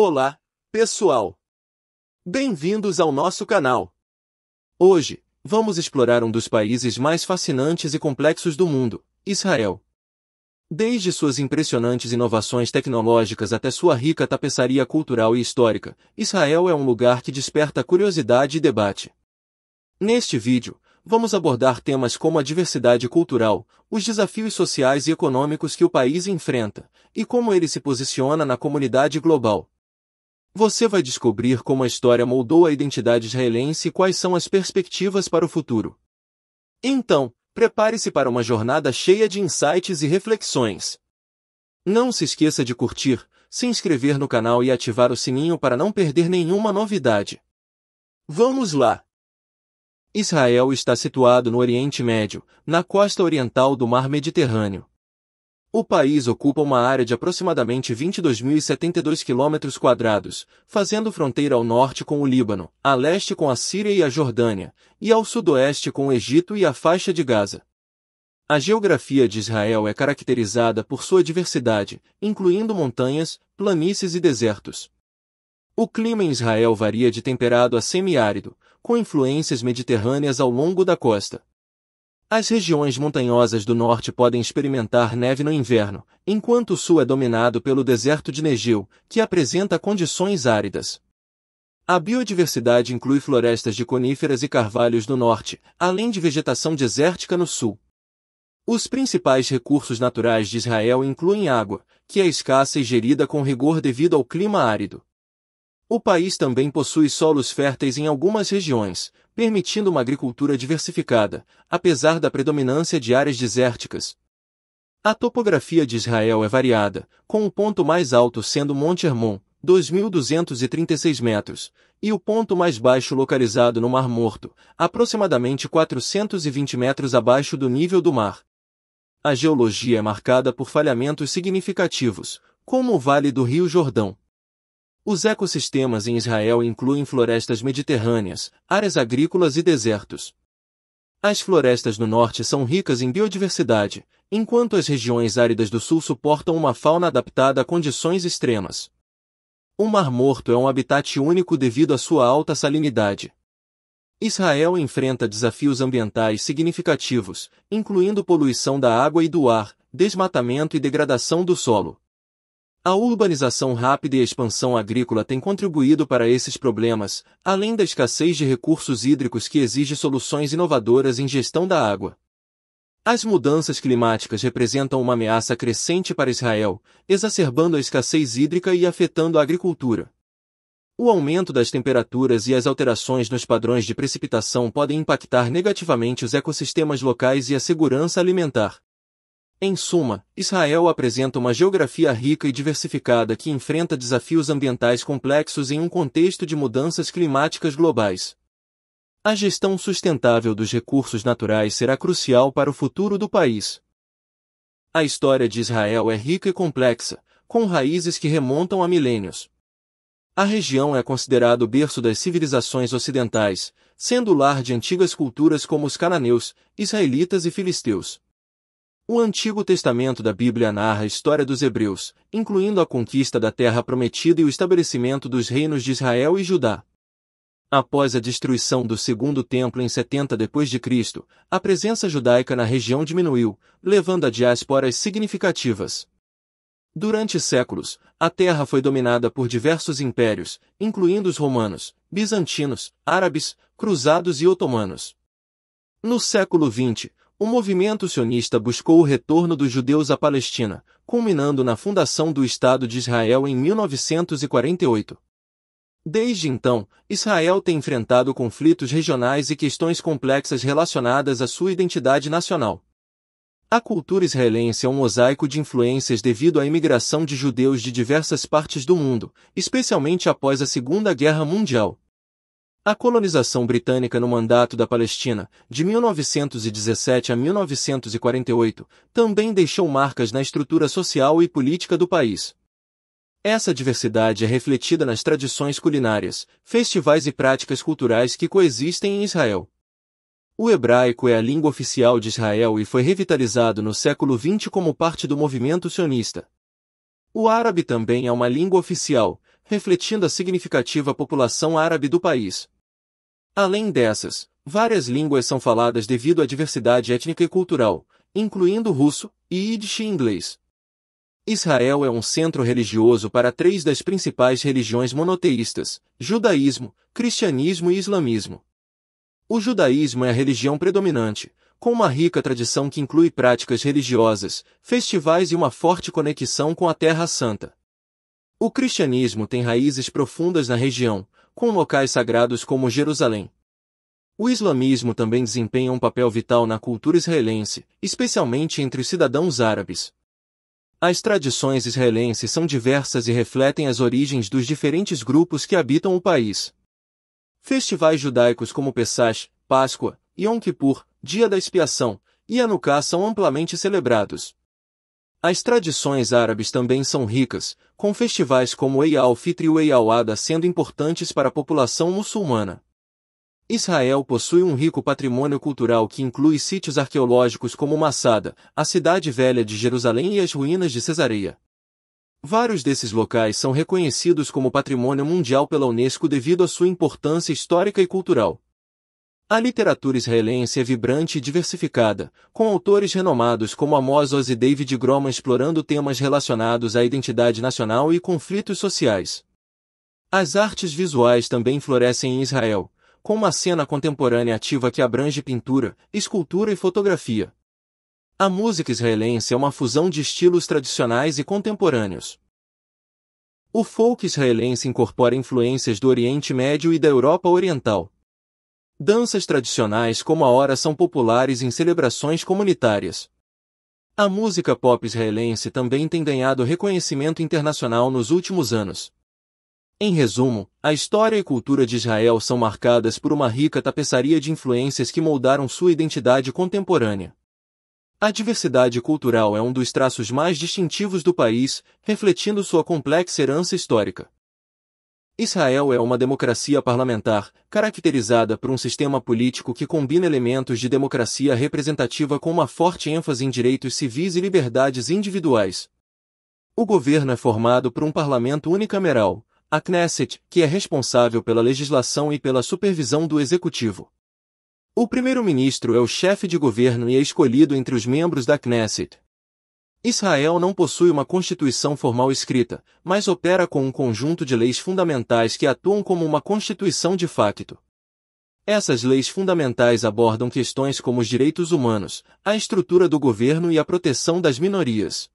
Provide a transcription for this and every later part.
Olá, pessoal! Bem-vindos ao nosso canal! Hoje, vamos explorar um dos países mais fascinantes e complexos do mundo, Israel. Desde suas impressionantes inovações tecnológicas até sua rica tapeçaria cultural e histórica, Israel é um lugar que desperta curiosidade e debate. Neste vídeo, vamos abordar temas como a diversidade cultural, os desafios sociais e econômicos que o país enfrenta, e como ele se posiciona na comunidade global. Você vai descobrir como a história moldou a identidade israelense e quais são as perspectivas para o futuro. Então, prepare-se para uma jornada cheia de insights e reflexões. Não se esqueça de curtir, se inscrever no canal e ativar o sininho para não perder nenhuma novidade. Vamos lá! Israel está situado no Oriente Médio, na costa oriental do Mar Mediterrâneo. O país ocupa uma área de aproximadamente 22.072 km quadrados, fazendo fronteira ao norte com o Líbano, a leste com a Síria e a Jordânia, e ao sudoeste com o Egito e a faixa de Gaza. A geografia de Israel é caracterizada por sua diversidade, incluindo montanhas, planícies e desertos. O clima em Israel varia de temperado a semiárido, com influências mediterrâneas ao longo da costa. As regiões montanhosas do norte podem experimentar neve no inverno, enquanto o sul é dominado pelo deserto de Negev, que apresenta condições áridas. A biodiversidade inclui florestas de coníferas e carvalhos no norte, além de vegetação desértica no sul. Os principais recursos naturais de Israel incluem água, que é escassa e gerida com rigor devido ao clima árido. O país também possui solos férteis em algumas regiões, permitindo uma agricultura diversificada, apesar da predominância de áreas desérticas. A topografia de Israel é variada, com o ponto mais alto sendo Monte Hermon, 2.236 metros, e o ponto mais baixo localizado no Mar Morto, aproximadamente 420 metros abaixo do nível do mar. A geologia é marcada por falhamentos significativos, como o Vale do Rio Jordão, os ecossistemas em Israel incluem florestas mediterrâneas, áreas agrícolas e desertos. As florestas do norte são ricas em biodiversidade, enquanto as regiões áridas do sul suportam uma fauna adaptada a condições extremas. O Mar Morto é um habitat único devido à sua alta salinidade. Israel enfrenta desafios ambientais significativos, incluindo poluição da água e do ar, desmatamento e degradação do solo. A urbanização rápida e a expansão agrícola têm contribuído para esses problemas, além da escassez de recursos hídricos que exige soluções inovadoras em gestão da água. As mudanças climáticas representam uma ameaça crescente para Israel, exacerbando a escassez hídrica e afetando a agricultura. O aumento das temperaturas e as alterações nos padrões de precipitação podem impactar negativamente os ecossistemas locais e a segurança alimentar. Em suma, Israel apresenta uma geografia rica e diversificada que enfrenta desafios ambientais complexos em um contexto de mudanças climáticas globais. A gestão sustentável dos recursos naturais será crucial para o futuro do país. A história de Israel é rica e complexa, com raízes que remontam a milênios. A região é considerada o berço das civilizações ocidentais, sendo o lar de antigas culturas como os cananeus, israelitas e filisteus. O Antigo Testamento da Bíblia narra a história dos hebreus, incluindo a conquista da Terra Prometida e o estabelecimento dos reinos de Israel e Judá. Após a destruição do Segundo Templo em 70 d.C., a presença judaica na região diminuiu, levando a diásporas significativas. Durante séculos, a terra foi dominada por diversos impérios, incluindo os romanos, bizantinos, árabes, cruzados e otomanos. No século XX, o movimento sionista buscou o retorno dos judeus à Palestina, culminando na fundação do Estado de Israel em 1948. Desde então, Israel tem enfrentado conflitos regionais e questões complexas relacionadas à sua identidade nacional. A cultura israelense é um mosaico de influências devido à imigração de judeus de diversas partes do mundo, especialmente após a Segunda Guerra Mundial. A colonização britânica no mandato da Palestina, de 1917 a 1948, também deixou marcas na estrutura social e política do país. Essa diversidade é refletida nas tradições culinárias, festivais e práticas culturais que coexistem em Israel. O hebraico é a língua oficial de Israel e foi revitalizado no século XX como parte do movimento sionista. O árabe também é uma língua oficial, refletindo a significativa população árabe do país. Além dessas, várias línguas são faladas devido à diversidade étnica e cultural, incluindo russo, e Yiddish e inglês. Israel é um centro religioso para três das principais religiões monoteístas, judaísmo, cristianismo e islamismo. O judaísmo é a religião predominante, com uma rica tradição que inclui práticas religiosas, festivais e uma forte conexão com a Terra Santa. O cristianismo tem raízes profundas na região, com locais sagrados como Jerusalém. O islamismo também desempenha um papel vital na cultura israelense, especialmente entre os cidadãos árabes. As tradições israelenses são diversas e refletem as origens dos diferentes grupos que habitam o país. Festivais judaicos como Pesach, Páscoa, Yom Kippur, Dia da Expiação e Hanukkah são amplamente celebrados. As tradições árabes também são ricas, com festivais como Eid al-Fitr e o Eid al-Adha sendo importantes para a população muçulmana. Israel possui um rico patrimônio cultural que inclui sítios arqueológicos como Massada, a cidade velha de Jerusalém e as ruínas de Cesareia. Vários desses locais são reconhecidos como patrimônio mundial pela Unesco devido à sua importância histórica e cultural. A literatura israelense é vibrante e diversificada, com autores renomados como Amos Oz e David Groman explorando temas relacionados à identidade nacional e conflitos sociais. As artes visuais também florescem em Israel, com uma cena contemporânea ativa que abrange pintura, escultura e fotografia. A música israelense é uma fusão de estilos tradicionais e contemporâneos. O folk israelense incorpora influências do Oriente Médio e da Europa Oriental Danças tradicionais como a hora são populares em celebrações comunitárias. A música pop israelense também tem ganhado reconhecimento internacional nos últimos anos. Em resumo, a história e cultura de Israel são marcadas por uma rica tapeçaria de influências que moldaram sua identidade contemporânea. A diversidade cultural é um dos traços mais distintivos do país, refletindo sua complexa herança histórica. Israel é uma democracia parlamentar, caracterizada por um sistema político que combina elementos de democracia representativa com uma forte ênfase em direitos civis e liberdades individuais. O governo é formado por um parlamento unicameral, a Knesset, que é responsável pela legislação e pela supervisão do executivo. O primeiro-ministro é o chefe de governo e é escolhido entre os membros da Knesset, Israel não possui uma constituição formal escrita, mas opera com um conjunto de leis fundamentais que atuam como uma constituição de facto. Essas leis fundamentais abordam questões como os direitos humanos, a estrutura do governo e a proteção das minorias.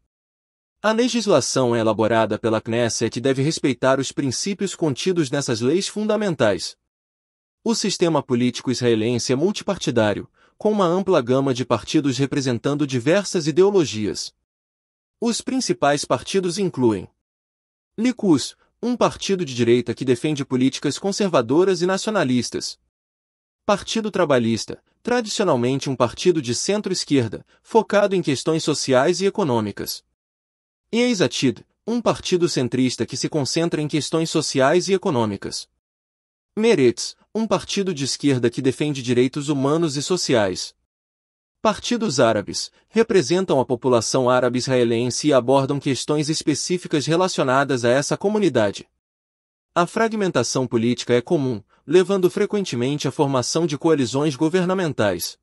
A legislação é elaborada pela Knesset e deve respeitar os princípios contidos nessas leis fundamentais. O sistema político israelense é multipartidário, com uma ampla gama de partidos representando diversas ideologias. Os principais partidos incluem Likus, um partido de direita que defende políticas conservadoras e nacionalistas. Partido Trabalhista, tradicionalmente um partido de centro-esquerda, focado em questões sociais e econômicas. E Eisatid, um partido centrista que se concentra em questões sociais e econômicas. Meretz, um partido de esquerda que defende direitos humanos e sociais. Partidos árabes representam a população árabe israelense e abordam questões específicas relacionadas a essa comunidade. A fragmentação política é comum, levando frequentemente à formação de coalizões governamentais.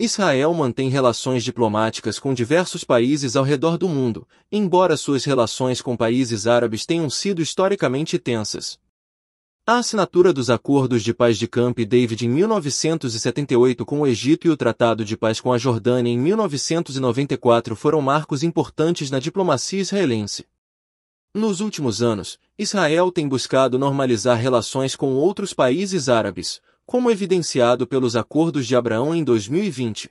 Israel mantém relações diplomáticas com diversos países ao redor do mundo, embora suas relações com países árabes tenham sido historicamente tensas. A assinatura dos Acordos de Paz de Camp David em 1978 com o Egito e o Tratado de Paz com a Jordânia em 1994 foram marcos importantes na diplomacia israelense. Nos últimos anos, Israel tem buscado normalizar relações com outros países árabes, como evidenciado pelos Acordos de Abraão em 2020.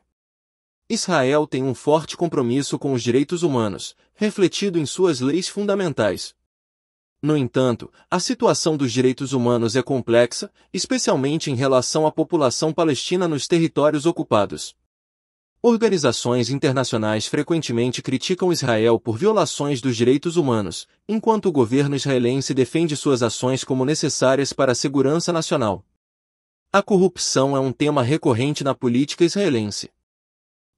Israel tem um forte compromisso com os direitos humanos, refletido em suas leis fundamentais, no entanto, a situação dos direitos humanos é complexa, especialmente em relação à população palestina nos territórios ocupados. Organizações internacionais frequentemente criticam Israel por violações dos direitos humanos, enquanto o governo israelense defende suas ações como necessárias para a segurança nacional. A corrupção é um tema recorrente na política israelense.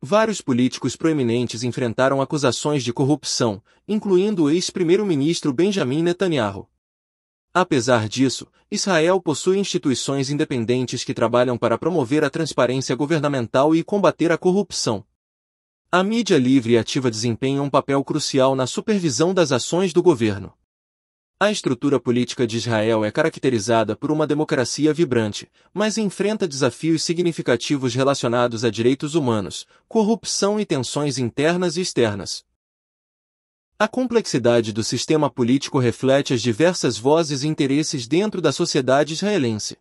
Vários políticos proeminentes enfrentaram acusações de corrupção, incluindo o ex-primeiro-ministro Benjamin Netanyahu. Apesar disso, Israel possui instituições independentes que trabalham para promover a transparência governamental e combater a corrupção. A mídia livre e ativa desempenha um papel crucial na supervisão das ações do governo. A estrutura política de Israel é caracterizada por uma democracia vibrante, mas enfrenta desafios significativos relacionados a direitos humanos, corrupção e tensões internas e externas. A complexidade do sistema político reflete as diversas vozes e interesses dentro da sociedade israelense.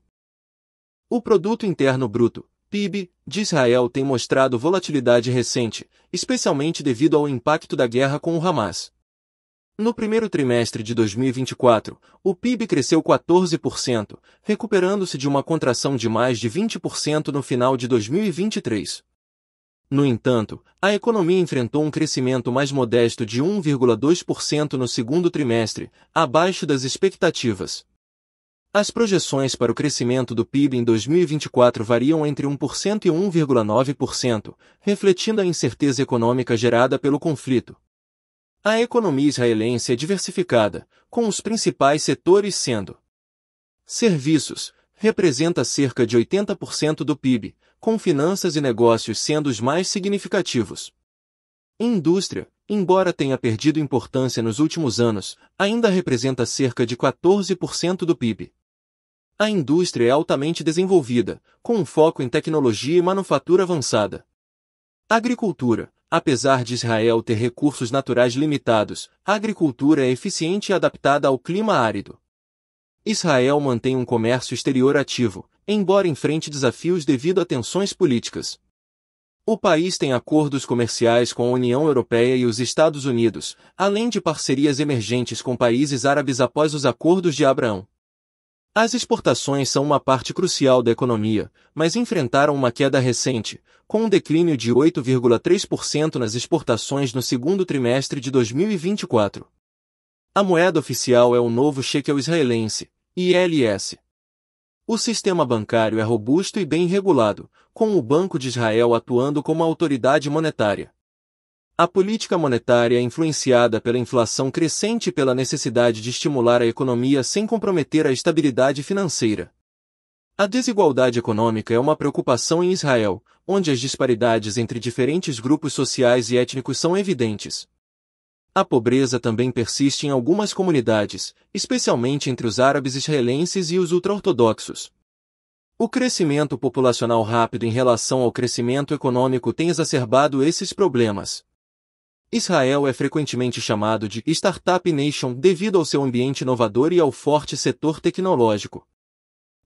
O Produto Interno Bruto, PIB, de Israel tem mostrado volatilidade recente, especialmente devido ao impacto da guerra com o Hamas. No primeiro trimestre de 2024, o PIB cresceu 14%, recuperando-se de uma contração de mais de 20% no final de 2023. No entanto, a economia enfrentou um crescimento mais modesto de 1,2% no segundo trimestre, abaixo das expectativas. As projeções para o crescimento do PIB em 2024 variam entre 1% e 1,9%, refletindo a incerteza econômica gerada pelo conflito. A economia israelense é diversificada, com os principais setores sendo serviços, representa cerca de 80% do PIB, com finanças e negócios sendo os mais significativos. Indústria, embora tenha perdido importância nos últimos anos, ainda representa cerca de 14% do PIB. A indústria é altamente desenvolvida, com um foco em tecnologia e manufatura avançada. Agricultura, Apesar de Israel ter recursos naturais limitados, a agricultura é eficiente e adaptada ao clima árido. Israel mantém um comércio exterior ativo, embora enfrente desafios devido a tensões políticas. O país tem acordos comerciais com a União Europeia e os Estados Unidos, além de parcerias emergentes com países árabes após os acordos de Abraão. As exportações são uma parte crucial da economia, mas enfrentaram uma queda recente, com um declínio de 8,3% nas exportações no segundo trimestre de 2024. A moeda oficial é o novo shekel israelense, ILS. O sistema bancário é robusto e bem regulado, com o Banco de Israel atuando como autoridade monetária. A política monetária é influenciada pela inflação crescente e pela necessidade de estimular a economia sem comprometer a estabilidade financeira. A desigualdade econômica é uma preocupação em Israel, onde as disparidades entre diferentes grupos sociais e étnicos são evidentes. A pobreza também persiste em algumas comunidades, especialmente entre os árabes israelenses e os ultra-ortodoxos. O crescimento populacional rápido em relação ao crescimento econômico tem exacerbado esses problemas. Israel é frequentemente chamado de Startup Nation devido ao seu ambiente inovador e ao forte setor tecnológico.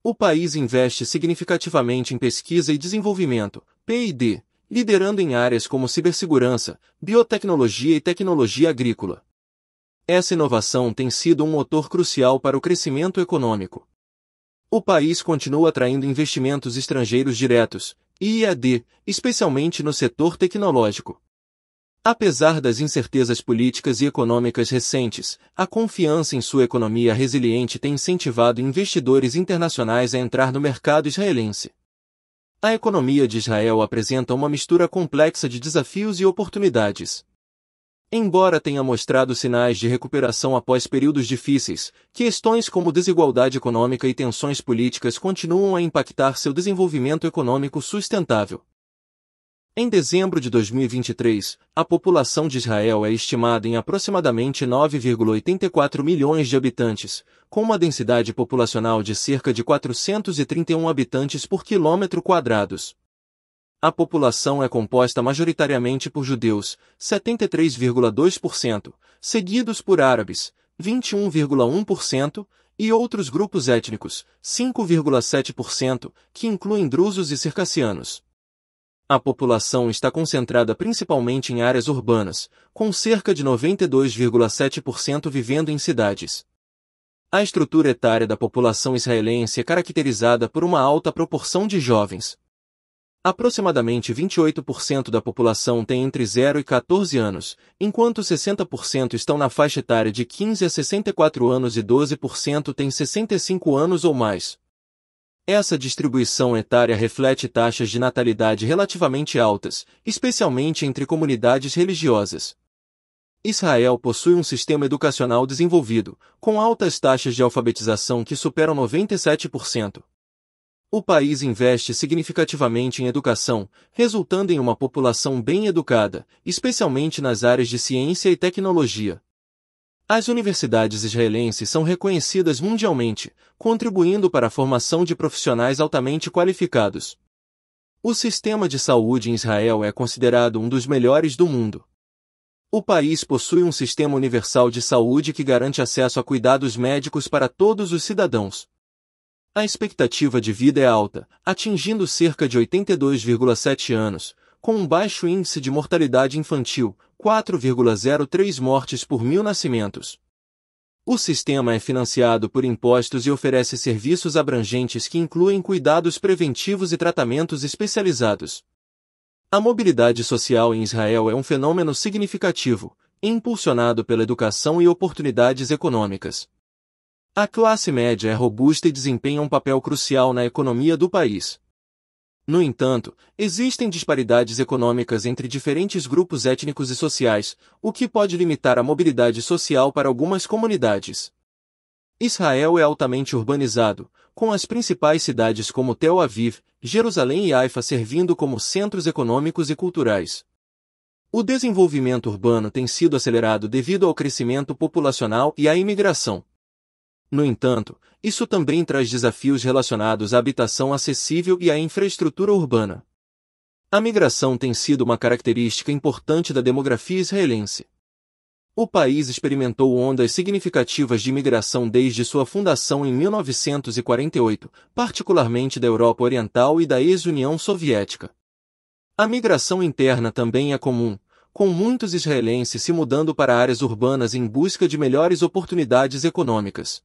O país investe significativamente em pesquisa e desenvolvimento, P&D, liderando em áreas como cibersegurança, biotecnologia e tecnologia agrícola. Essa inovação tem sido um motor crucial para o crescimento econômico. O país continua atraindo investimentos estrangeiros diretos, IAD, especialmente no setor tecnológico. Apesar das incertezas políticas e econômicas recentes, a confiança em sua economia resiliente tem incentivado investidores internacionais a entrar no mercado israelense. A economia de Israel apresenta uma mistura complexa de desafios e oportunidades. Embora tenha mostrado sinais de recuperação após períodos difíceis, questões como desigualdade econômica e tensões políticas continuam a impactar seu desenvolvimento econômico sustentável. Em dezembro de 2023, a população de Israel é estimada em aproximadamente 9,84 milhões de habitantes, com uma densidade populacional de cerca de 431 habitantes por quilômetro quadrado. A população é composta majoritariamente por judeus, 73,2%, seguidos por árabes, 21,1%, e outros grupos étnicos, 5,7%, que incluem drusos e circassianos. A população está concentrada principalmente em áreas urbanas, com cerca de 92,7% vivendo em cidades. A estrutura etária da população israelense é caracterizada por uma alta proporção de jovens. Aproximadamente 28% da população tem entre 0 e 14 anos, enquanto 60% estão na faixa etária de 15 a 64 anos e 12% têm 65 anos ou mais. Essa distribuição etária reflete taxas de natalidade relativamente altas, especialmente entre comunidades religiosas. Israel possui um sistema educacional desenvolvido, com altas taxas de alfabetização que superam 97%. O país investe significativamente em educação, resultando em uma população bem educada, especialmente nas áreas de ciência e tecnologia. As universidades israelenses são reconhecidas mundialmente, contribuindo para a formação de profissionais altamente qualificados. O sistema de saúde em Israel é considerado um dos melhores do mundo. O país possui um sistema universal de saúde que garante acesso a cuidados médicos para todos os cidadãos. A expectativa de vida é alta, atingindo cerca de 82,7 anos, com um baixo índice de mortalidade infantil, 4,03 mortes por mil nascimentos. O sistema é financiado por impostos e oferece serviços abrangentes que incluem cuidados preventivos e tratamentos especializados. A mobilidade social em Israel é um fenômeno significativo, impulsionado pela educação e oportunidades econômicas. A classe média é robusta e desempenha um papel crucial na economia do país. No entanto, existem disparidades econômicas entre diferentes grupos étnicos e sociais, o que pode limitar a mobilidade social para algumas comunidades. Israel é altamente urbanizado, com as principais cidades como Tel Aviv, Jerusalém e Haifa servindo como centros econômicos e culturais. O desenvolvimento urbano tem sido acelerado devido ao crescimento populacional e à imigração. No entanto, isso também traz desafios relacionados à habitação acessível e à infraestrutura urbana. A migração tem sido uma característica importante da demografia israelense. O país experimentou ondas significativas de imigração desde sua fundação em 1948, particularmente da Europa Oriental e da ex-União Soviética. A migração interna também é comum, com muitos israelenses se mudando para áreas urbanas em busca de melhores oportunidades econômicas.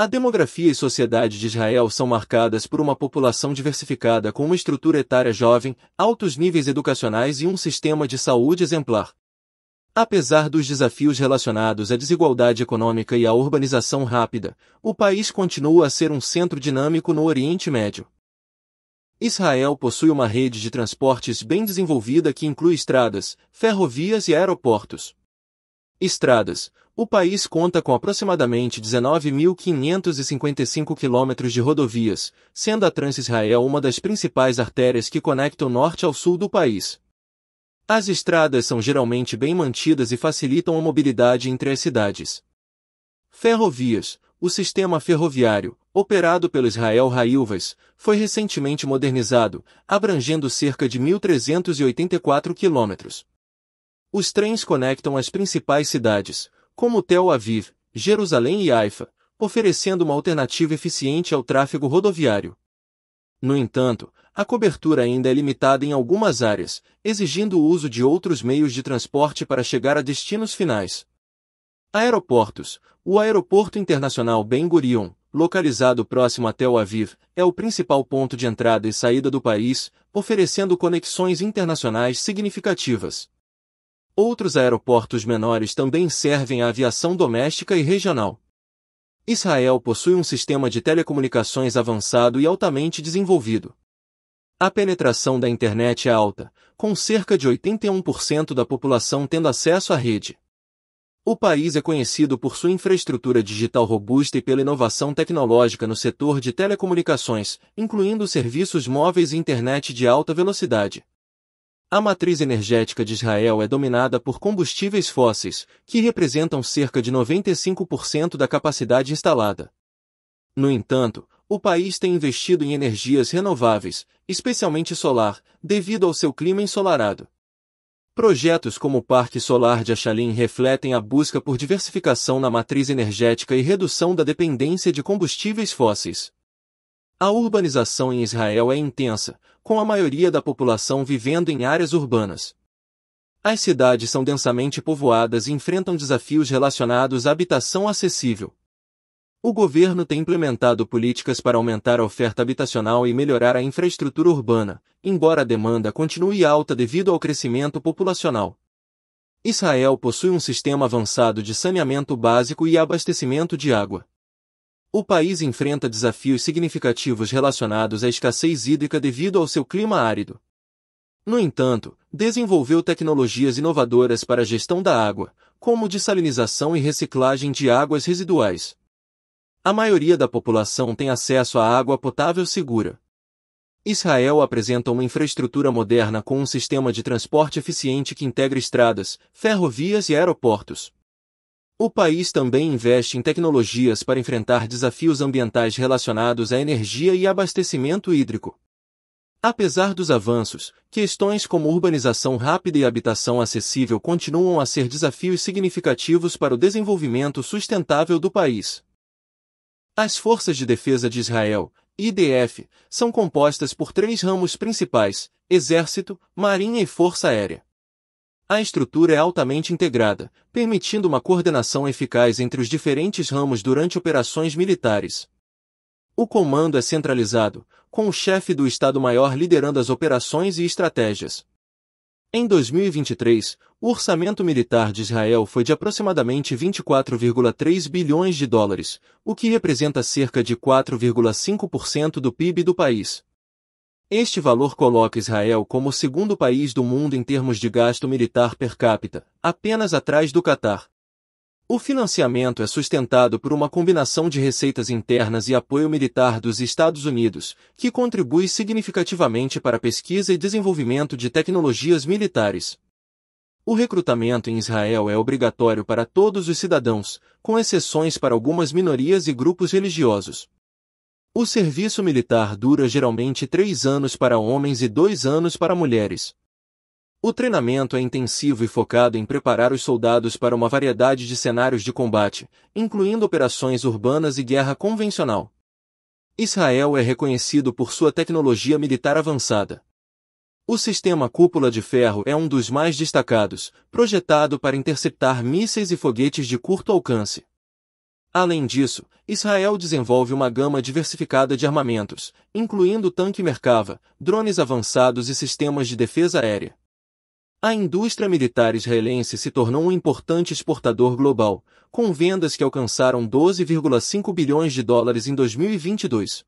A demografia e sociedade de Israel são marcadas por uma população diversificada com uma estrutura etária jovem, altos níveis educacionais e um sistema de saúde exemplar. Apesar dos desafios relacionados à desigualdade econômica e à urbanização rápida, o país continua a ser um centro dinâmico no Oriente Médio. Israel possui uma rede de transportes bem desenvolvida que inclui estradas, ferrovias e aeroportos. Estradas. O país conta com aproximadamente 19.555 quilômetros de rodovias, sendo a Trans-Israel uma das principais artérias que conecta o norte ao sul do país. As estradas são geralmente bem mantidas e facilitam a mobilidade entre as cidades. Ferrovias. O sistema ferroviário, operado pelo Israel Railvas, foi recentemente modernizado, abrangendo cerca de 1.384 quilômetros. Os trens conectam as principais cidades, como Tel Aviv, Jerusalém e Haifa, oferecendo uma alternativa eficiente ao tráfego rodoviário. No entanto, a cobertura ainda é limitada em algumas áreas, exigindo o uso de outros meios de transporte para chegar a destinos finais. Aeroportos. O Aeroporto Internacional Ben Gurion, localizado próximo a Tel Aviv, é o principal ponto de entrada e saída do país, oferecendo conexões internacionais significativas. Outros aeroportos menores também servem à aviação doméstica e regional. Israel possui um sistema de telecomunicações avançado e altamente desenvolvido. A penetração da internet é alta, com cerca de 81% da população tendo acesso à rede. O país é conhecido por sua infraestrutura digital robusta e pela inovação tecnológica no setor de telecomunicações, incluindo serviços móveis e internet de alta velocidade. A matriz energética de Israel é dominada por combustíveis fósseis, que representam cerca de 95% da capacidade instalada. No entanto, o país tem investido em energias renováveis, especialmente solar, devido ao seu clima ensolarado. Projetos como o Parque Solar de Achalim refletem a busca por diversificação na matriz energética e redução da dependência de combustíveis fósseis. A urbanização em Israel é intensa, com a maioria da população vivendo em áreas urbanas. As cidades são densamente povoadas e enfrentam desafios relacionados à habitação acessível. O governo tem implementado políticas para aumentar a oferta habitacional e melhorar a infraestrutura urbana, embora a demanda continue alta devido ao crescimento populacional. Israel possui um sistema avançado de saneamento básico e abastecimento de água. O país enfrenta desafios significativos relacionados à escassez hídrica devido ao seu clima árido. No entanto, desenvolveu tecnologias inovadoras para a gestão da água, como dessalinização e reciclagem de águas residuais. A maioria da população tem acesso à água potável segura. Israel apresenta uma infraestrutura moderna com um sistema de transporte eficiente que integra estradas, ferrovias e aeroportos. O país também investe em tecnologias para enfrentar desafios ambientais relacionados à energia e abastecimento hídrico. Apesar dos avanços, questões como urbanização rápida e habitação acessível continuam a ser desafios significativos para o desenvolvimento sustentável do país. As Forças de Defesa de Israel, IDF, são compostas por três ramos principais: Exército, Marinha e Força Aérea. A estrutura é altamente integrada, permitindo uma coordenação eficaz entre os diferentes ramos durante operações militares. O comando é centralizado, com o chefe do Estado-Maior liderando as operações e estratégias. Em 2023, o orçamento militar de Israel foi de aproximadamente 24,3 bilhões de dólares, o que representa cerca de 4,5% do PIB do país. Este valor coloca Israel como o segundo país do mundo em termos de gasto militar per capita, apenas atrás do Catar. O financiamento é sustentado por uma combinação de receitas internas e apoio militar dos Estados Unidos, que contribui significativamente para a pesquisa e desenvolvimento de tecnologias militares. O recrutamento em Israel é obrigatório para todos os cidadãos, com exceções para algumas minorias e grupos religiosos. O serviço militar dura geralmente três anos para homens e dois anos para mulheres. O treinamento é intensivo e focado em preparar os soldados para uma variedade de cenários de combate, incluindo operações urbanas e guerra convencional. Israel é reconhecido por sua tecnologia militar avançada. O sistema cúpula de ferro é um dos mais destacados, projetado para interceptar mísseis e foguetes de curto alcance. Além disso, Israel desenvolve uma gama diversificada de armamentos, incluindo tanque Merkava, drones avançados e sistemas de defesa aérea. A indústria militar israelense se tornou um importante exportador global, com vendas que alcançaram 12,5 bilhões de dólares em 2022.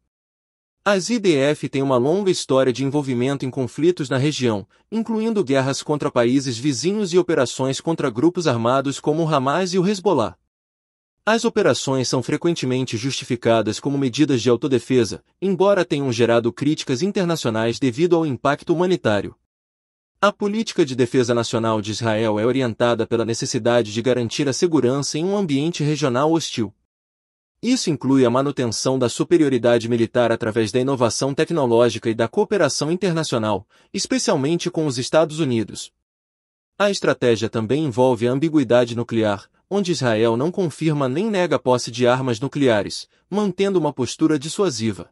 As IDF têm uma longa história de envolvimento em conflitos na região, incluindo guerras contra países vizinhos e operações contra grupos armados como o Hamas e o Hezbollah. As operações são frequentemente justificadas como medidas de autodefesa, embora tenham gerado críticas internacionais devido ao impacto humanitário. A política de defesa nacional de Israel é orientada pela necessidade de garantir a segurança em um ambiente regional hostil. Isso inclui a manutenção da superioridade militar através da inovação tecnológica e da cooperação internacional, especialmente com os Estados Unidos. A estratégia também envolve a ambiguidade nuclear, onde Israel não confirma nem nega posse de armas nucleares, mantendo uma postura dissuasiva.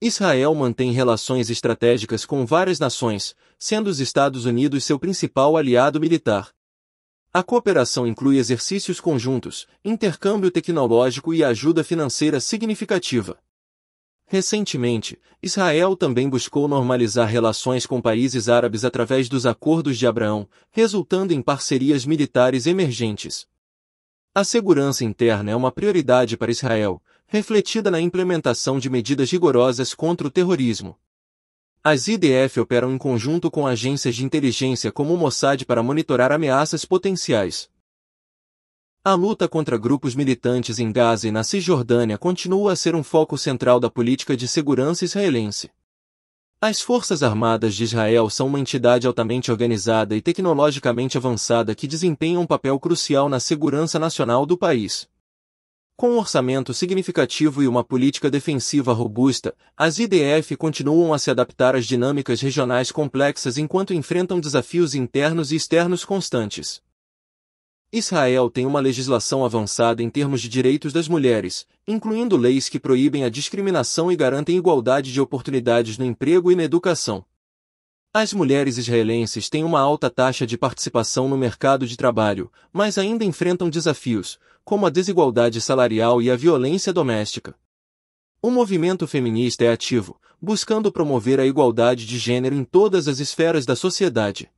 Israel mantém relações estratégicas com várias nações, sendo os Estados Unidos seu principal aliado militar. A cooperação inclui exercícios conjuntos, intercâmbio tecnológico e ajuda financeira significativa. Recentemente, Israel também buscou normalizar relações com países árabes através dos Acordos de Abraão, resultando em parcerias militares emergentes. A segurança interna é uma prioridade para Israel, refletida na implementação de medidas rigorosas contra o terrorismo. As IDF operam em conjunto com agências de inteligência como o Mossad para monitorar ameaças potenciais. A luta contra grupos militantes em Gaza e na Cisjordânia continua a ser um foco central da política de segurança israelense. As Forças Armadas de Israel são uma entidade altamente organizada e tecnologicamente avançada que desempenha um papel crucial na segurança nacional do país. Com um orçamento significativo e uma política defensiva robusta, as IDF continuam a se adaptar às dinâmicas regionais complexas enquanto enfrentam desafios internos e externos constantes. Israel tem uma legislação avançada em termos de direitos das mulheres, incluindo leis que proíbem a discriminação e garantem igualdade de oportunidades no emprego e na educação. As mulheres israelenses têm uma alta taxa de participação no mercado de trabalho, mas ainda enfrentam desafios, como a desigualdade salarial e a violência doméstica. O movimento feminista é ativo, buscando promover a igualdade de gênero em todas as esferas da sociedade.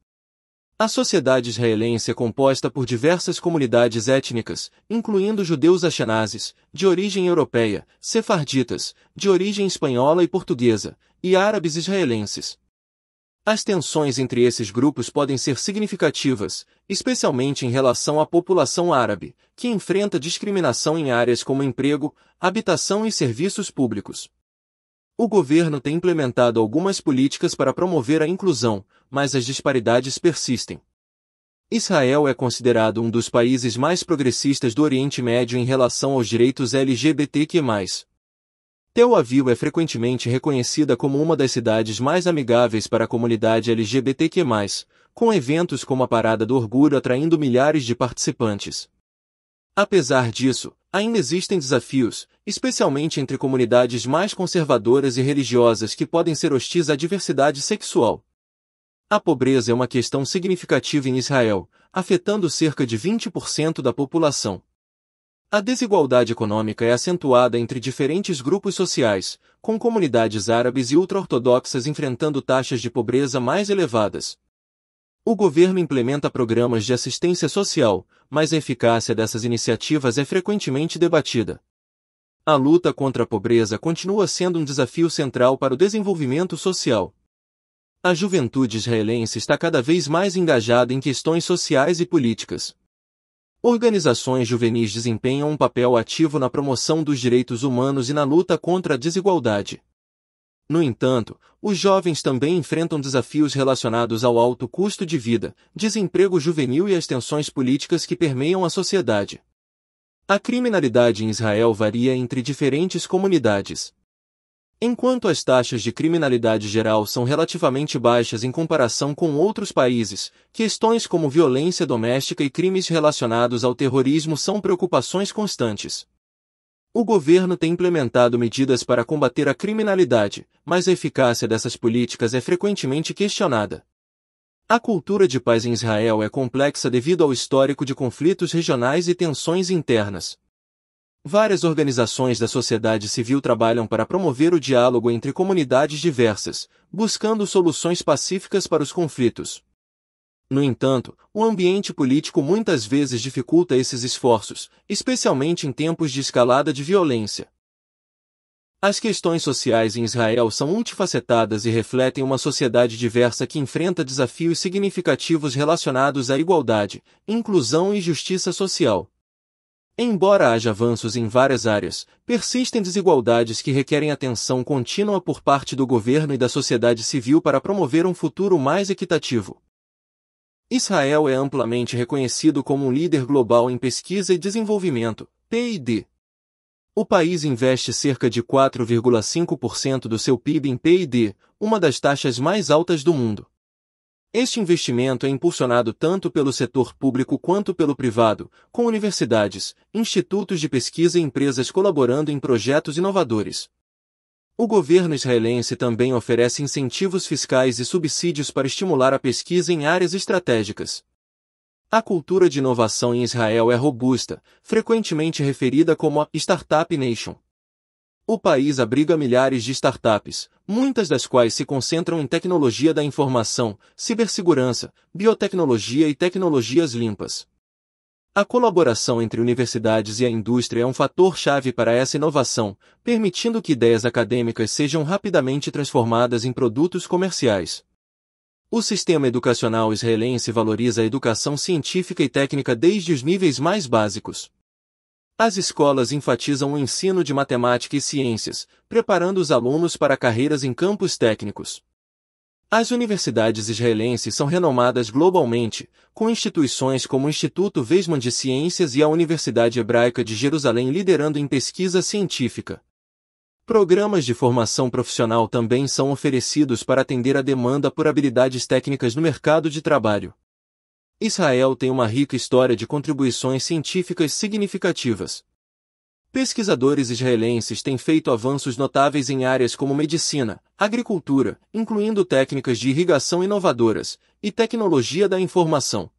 A sociedade israelense é composta por diversas comunidades étnicas, incluindo judeus ashkenazes, de origem europeia, sefarditas, de origem espanhola e portuguesa, e árabes israelenses. As tensões entre esses grupos podem ser significativas, especialmente em relação à população árabe, que enfrenta discriminação em áreas como emprego, habitação e serviços públicos. O governo tem implementado algumas políticas para promover a inclusão, mas as disparidades persistem. Israel é considerado um dos países mais progressistas do Oriente Médio em relação aos direitos LGBTQ+. Tel Aviv é frequentemente reconhecida como uma das cidades mais amigáveis para a comunidade LGBTQ+, com eventos como a Parada do Orgulho atraindo milhares de participantes. Apesar disso, Ainda existem desafios, especialmente entre comunidades mais conservadoras e religiosas que podem ser hostis à diversidade sexual. A pobreza é uma questão significativa em Israel, afetando cerca de 20% da população. A desigualdade econômica é acentuada entre diferentes grupos sociais, com comunidades árabes e ultra-ortodoxas enfrentando taxas de pobreza mais elevadas. O governo implementa programas de assistência social, mas a eficácia dessas iniciativas é frequentemente debatida. A luta contra a pobreza continua sendo um desafio central para o desenvolvimento social. A juventude israelense está cada vez mais engajada em questões sociais e políticas. Organizações juvenis desempenham um papel ativo na promoção dos direitos humanos e na luta contra a desigualdade. No entanto, os jovens também enfrentam desafios relacionados ao alto custo de vida, desemprego juvenil e as tensões políticas que permeiam a sociedade. A criminalidade em Israel varia entre diferentes comunidades. Enquanto as taxas de criminalidade geral são relativamente baixas em comparação com outros países, questões como violência doméstica e crimes relacionados ao terrorismo são preocupações constantes. O governo tem implementado medidas para combater a criminalidade, mas a eficácia dessas políticas é frequentemente questionada. A cultura de paz em Israel é complexa devido ao histórico de conflitos regionais e tensões internas. Várias organizações da sociedade civil trabalham para promover o diálogo entre comunidades diversas, buscando soluções pacíficas para os conflitos. No entanto, o ambiente político muitas vezes dificulta esses esforços, especialmente em tempos de escalada de violência. As questões sociais em Israel são multifacetadas e refletem uma sociedade diversa que enfrenta desafios significativos relacionados à igualdade, inclusão e justiça social. Embora haja avanços em várias áreas, persistem desigualdades que requerem atenção contínua por parte do governo e da sociedade civil para promover um futuro mais equitativo. Israel é amplamente reconhecido como um líder global em pesquisa e desenvolvimento, P&D. O país investe cerca de 4,5% do seu PIB em P&D, uma das taxas mais altas do mundo. Este investimento é impulsionado tanto pelo setor público quanto pelo privado, com universidades, institutos de pesquisa e empresas colaborando em projetos inovadores, o governo israelense também oferece incentivos fiscais e subsídios para estimular a pesquisa em áreas estratégicas. A cultura de inovação em Israel é robusta, frequentemente referida como a Startup Nation. O país abriga milhares de startups, muitas das quais se concentram em tecnologia da informação, cibersegurança, biotecnologia e tecnologias limpas. A colaboração entre universidades e a indústria é um fator-chave para essa inovação, permitindo que ideias acadêmicas sejam rapidamente transformadas em produtos comerciais. O sistema educacional israelense valoriza a educação científica e técnica desde os níveis mais básicos. As escolas enfatizam o ensino de matemática e ciências, preparando os alunos para carreiras em campos técnicos. As universidades israelenses são renomadas globalmente, com instituições como o Instituto Weizmann de Ciências e a Universidade Hebraica de Jerusalém liderando em pesquisa científica. Programas de formação profissional também são oferecidos para atender a demanda por habilidades técnicas no mercado de trabalho. Israel tem uma rica história de contribuições científicas significativas, Pesquisadores israelenses têm feito avanços notáveis em áreas como medicina, agricultura, incluindo técnicas de irrigação inovadoras, e tecnologia da informação.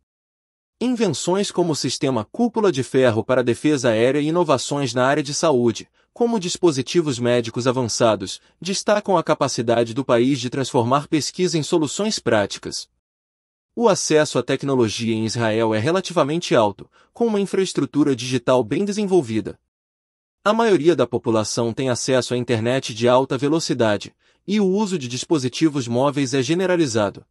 Invenções como o sistema cúpula de ferro para defesa aérea e inovações na área de saúde, como dispositivos médicos avançados, destacam a capacidade do país de transformar pesquisa em soluções práticas. O acesso à tecnologia em Israel é relativamente alto, com uma infraestrutura digital bem desenvolvida. A maioria da população tem acesso à internet de alta velocidade, e o uso de dispositivos móveis é generalizado.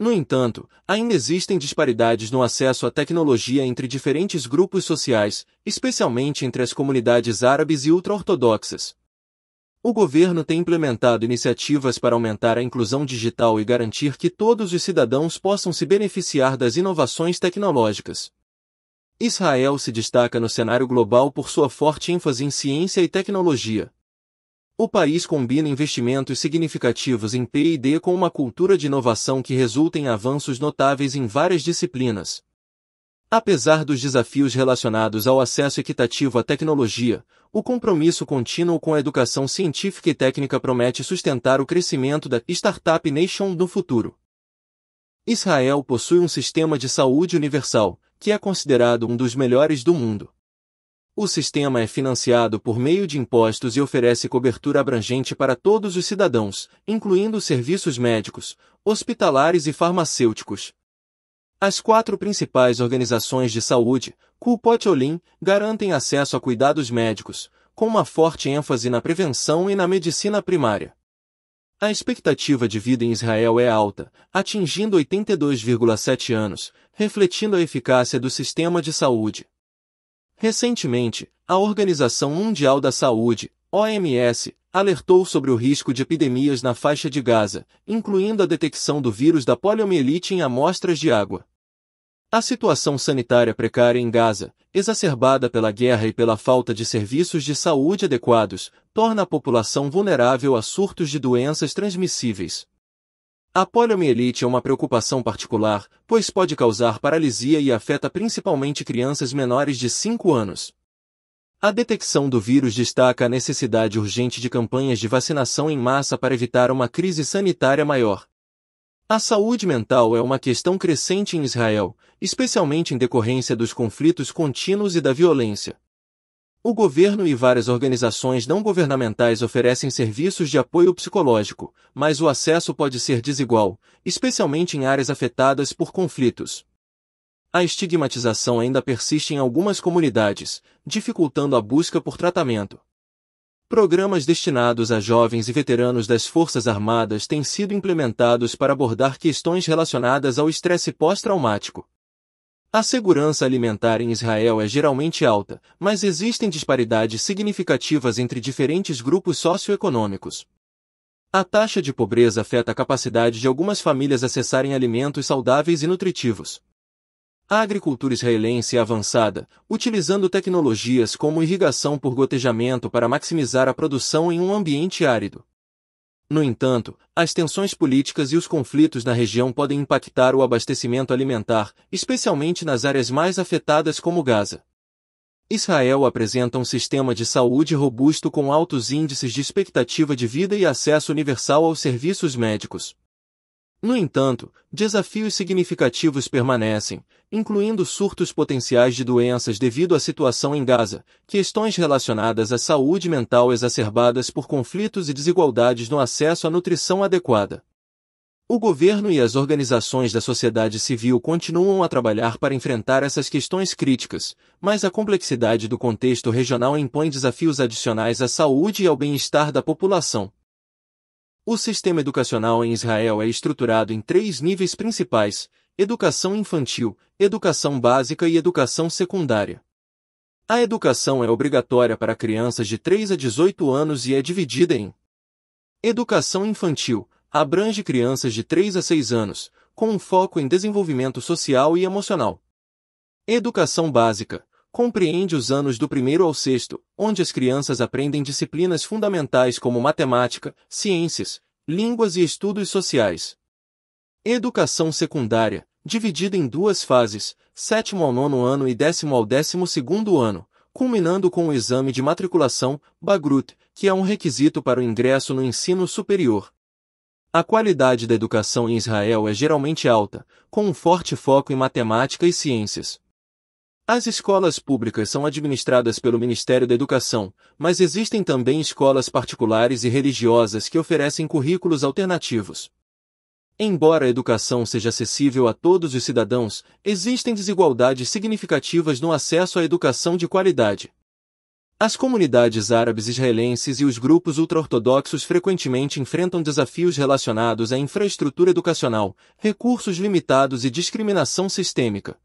No entanto, ainda existem disparidades no acesso à tecnologia entre diferentes grupos sociais, especialmente entre as comunidades árabes e ultra-ortodoxas. O governo tem implementado iniciativas para aumentar a inclusão digital e garantir que todos os cidadãos possam se beneficiar das inovações tecnológicas. Israel se destaca no cenário global por sua forte ênfase em ciência e tecnologia. O país combina investimentos significativos em P&D com uma cultura de inovação que resulta em avanços notáveis em várias disciplinas. Apesar dos desafios relacionados ao acesso equitativo à tecnologia, o compromisso contínuo com a educação científica e técnica promete sustentar o crescimento da Startup Nation do futuro. Israel possui um sistema de saúde universal, que é considerado um dos melhores do mundo. O sistema é financiado por meio de impostos e oferece cobertura abrangente para todos os cidadãos, incluindo serviços médicos, hospitalares e farmacêuticos. As quatro principais organizações de saúde, Kulpotiolin, garantem acesso a cuidados médicos, com uma forte ênfase na prevenção e na medicina primária. A expectativa de vida em Israel é alta, atingindo 82,7 anos, refletindo a eficácia do sistema de saúde. Recentemente, a Organização Mundial da Saúde, OMS, alertou sobre o risco de epidemias na faixa de Gaza, incluindo a detecção do vírus da poliomielite em amostras de água. A situação sanitária precária em Gaza, exacerbada pela guerra e pela falta de serviços de saúde adequados, torna a população vulnerável a surtos de doenças transmissíveis. A poliomielite é uma preocupação particular, pois pode causar paralisia e afeta principalmente crianças menores de 5 anos. A detecção do vírus destaca a necessidade urgente de campanhas de vacinação em massa para evitar uma crise sanitária maior. A saúde mental é uma questão crescente em Israel, especialmente em decorrência dos conflitos contínuos e da violência. O governo e várias organizações não governamentais oferecem serviços de apoio psicológico, mas o acesso pode ser desigual, especialmente em áreas afetadas por conflitos. A estigmatização ainda persiste em algumas comunidades, dificultando a busca por tratamento. Programas destinados a jovens e veteranos das Forças Armadas têm sido implementados para abordar questões relacionadas ao estresse pós-traumático. A segurança alimentar em Israel é geralmente alta, mas existem disparidades significativas entre diferentes grupos socioeconômicos. A taxa de pobreza afeta a capacidade de algumas famílias acessarem alimentos saudáveis e nutritivos. A agricultura israelense é avançada, utilizando tecnologias como irrigação por gotejamento para maximizar a produção em um ambiente árido. No entanto, as tensões políticas e os conflitos na região podem impactar o abastecimento alimentar, especialmente nas áreas mais afetadas como Gaza. Israel apresenta um sistema de saúde robusto com altos índices de expectativa de vida e acesso universal aos serviços médicos, no entanto, desafios significativos permanecem, incluindo surtos potenciais de doenças devido à situação em Gaza, questões relacionadas à saúde mental exacerbadas por conflitos e desigualdades no acesso à nutrição adequada. O governo e as organizações da sociedade civil continuam a trabalhar para enfrentar essas questões críticas, mas a complexidade do contexto regional impõe desafios adicionais à saúde e ao bem-estar da população. O sistema educacional em Israel é estruturado em três níveis principais: educação infantil, educação básica e educação secundária. A educação é obrigatória para crianças de 3 a 18 anos e é dividida em Educação infantil abrange crianças de 3 a 6 anos, com um foco em desenvolvimento social e emocional. Educação básica compreende os anos do primeiro ao sexto, onde as crianças aprendem disciplinas fundamentais como matemática, ciências, línguas e estudos sociais. Educação secundária, dividida em duas fases, sétimo ao nono ano e décimo ao décimo segundo ano, culminando com o exame de matriculação, Bagrut, que é um requisito para o ingresso no ensino superior. A qualidade da educação em Israel é geralmente alta, com um forte foco em matemática e ciências. As escolas públicas são administradas pelo Ministério da Educação, mas existem também escolas particulares e religiosas que oferecem currículos alternativos. Embora a educação seja acessível a todos os cidadãos, existem desigualdades significativas no acesso à educação de qualidade. As comunidades árabes israelenses e os grupos ultraortodoxos frequentemente enfrentam desafios relacionados à infraestrutura educacional, recursos limitados e discriminação sistêmica.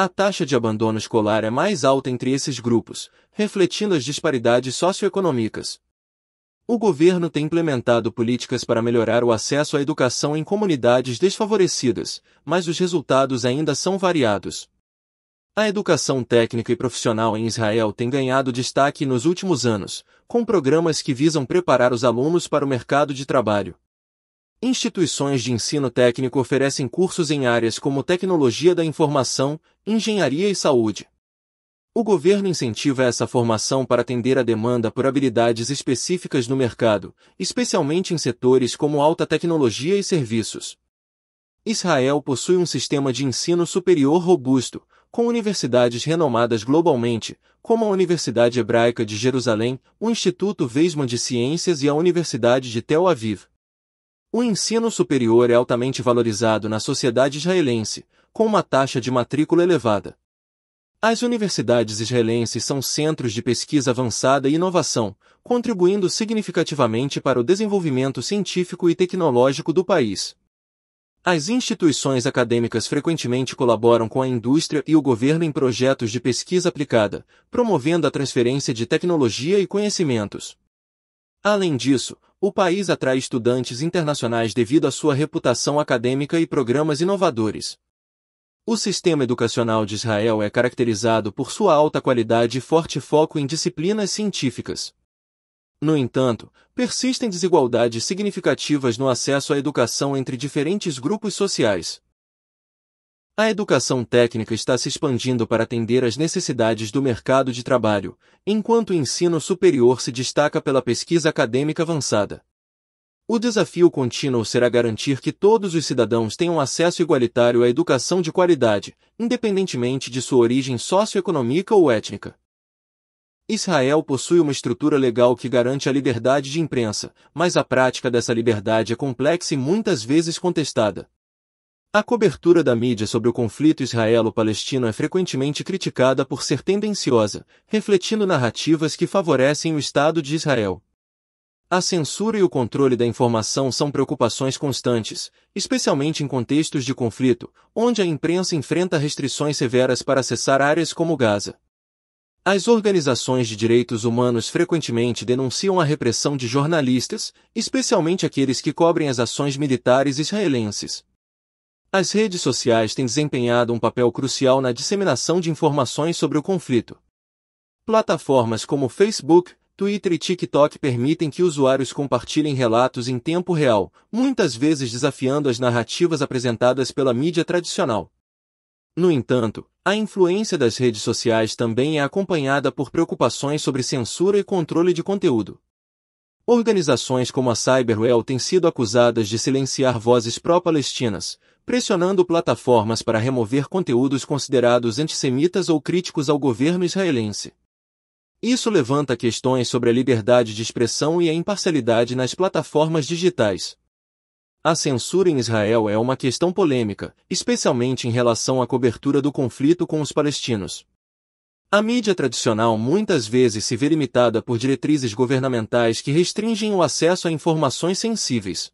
A taxa de abandono escolar é mais alta entre esses grupos, refletindo as disparidades socioeconômicas. O governo tem implementado políticas para melhorar o acesso à educação em comunidades desfavorecidas, mas os resultados ainda são variados. A educação técnica e profissional em Israel tem ganhado destaque nos últimos anos, com programas que visam preparar os alunos para o mercado de trabalho. Instituições de ensino técnico oferecem cursos em áreas como tecnologia da informação, engenharia e saúde. O governo incentiva essa formação para atender a demanda por habilidades específicas no mercado, especialmente em setores como alta tecnologia e serviços. Israel possui um sistema de ensino superior robusto, com universidades renomadas globalmente, como a Universidade Hebraica de Jerusalém, o Instituto Weizmann de Ciências e a Universidade de Tel Aviv. O ensino superior é altamente valorizado na sociedade israelense, com uma taxa de matrícula elevada. As universidades israelenses são centros de pesquisa avançada e inovação, contribuindo significativamente para o desenvolvimento científico e tecnológico do país. As instituições acadêmicas frequentemente colaboram com a indústria e o governo em projetos de pesquisa aplicada, promovendo a transferência de tecnologia e conhecimentos. Além disso, o país atrai estudantes internacionais devido à sua reputação acadêmica e programas inovadores. O sistema educacional de Israel é caracterizado por sua alta qualidade e forte foco em disciplinas científicas. No entanto, persistem desigualdades significativas no acesso à educação entre diferentes grupos sociais. A educação técnica está se expandindo para atender às necessidades do mercado de trabalho, enquanto o ensino superior se destaca pela pesquisa acadêmica avançada. O desafio contínuo será garantir que todos os cidadãos tenham acesso igualitário à educação de qualidade, independentemente de sua origem socioeconômica ou étnica. Israel possui uma estrutura legal que garante a liberdade de imprensa, mas a prática dessa liberdade é complexa e muitas vezes contestada. A cobertura da mídia sobre o conflito israelo-palestino é frequentemente criticada por ser tendenciosa, refletindo narrativas que favorecem o Estado de Israel. A censura e o controle da informação são preocupações constantes, especialmente em contextos de conflito, onde a imprensa enfrenta restrições severas para acessar áreas como Gaza. As organizações de direitos humanos frequentemente denunciam a repressão de jornalistas, especialmente aqueles que cobrem as ações militares israelenses. As redes sociais têm desempenhado um papel crucial na disseminação de informações sobre o conflito. Plataformas como Facebook, Twitter e TikTok permitem que usuários compartilhem relatos em tempo real, muitas vezes desafiando as narrativas apresentadas pela mídia tradicional. No entanto, a influência das redes sociais também é acompanhada por preocupações sobre censura e controle de conteúdo. Organizações como a Cyberwell têm sido acusadas de silenciar vozes pró-palestinas, pressionando plataformas para remover conteúdos considerados antissemitas ou críticos ao governo israelense. Isso levanta questões sobre a liberdade de expressão e a imparcialidade nas plataformas digitais. A censura em Israel é uma questão polêmica, especialmente em relação à cobertura do conflito com os palestinos. A mídia tradicional muitas vezes se vê limitada por diretrizes governamentais que restringem o acesso a informações sensíveis.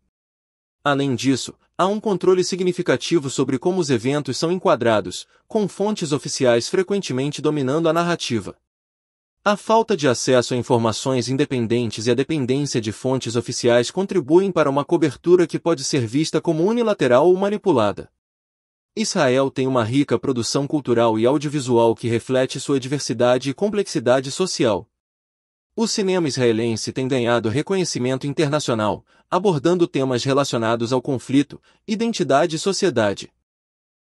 Além disso, há um controle significativo sobre como os eventos são enquadrados, com fontes oficiais frequentemente dominando a narrativa. A falta de acesso a informações independentes e a dependência de fontes oficiais contribuem para uma cobertura que pode ser vista como unilateral ou manipulada. Israel tem uma rica produção cultural e audiovisual que reflete sua diversidade e complexidade social, o cinema israelense tem ganhado reconhecimento internacional, abordando temas relacionados ao conflito, identidade e sociedade.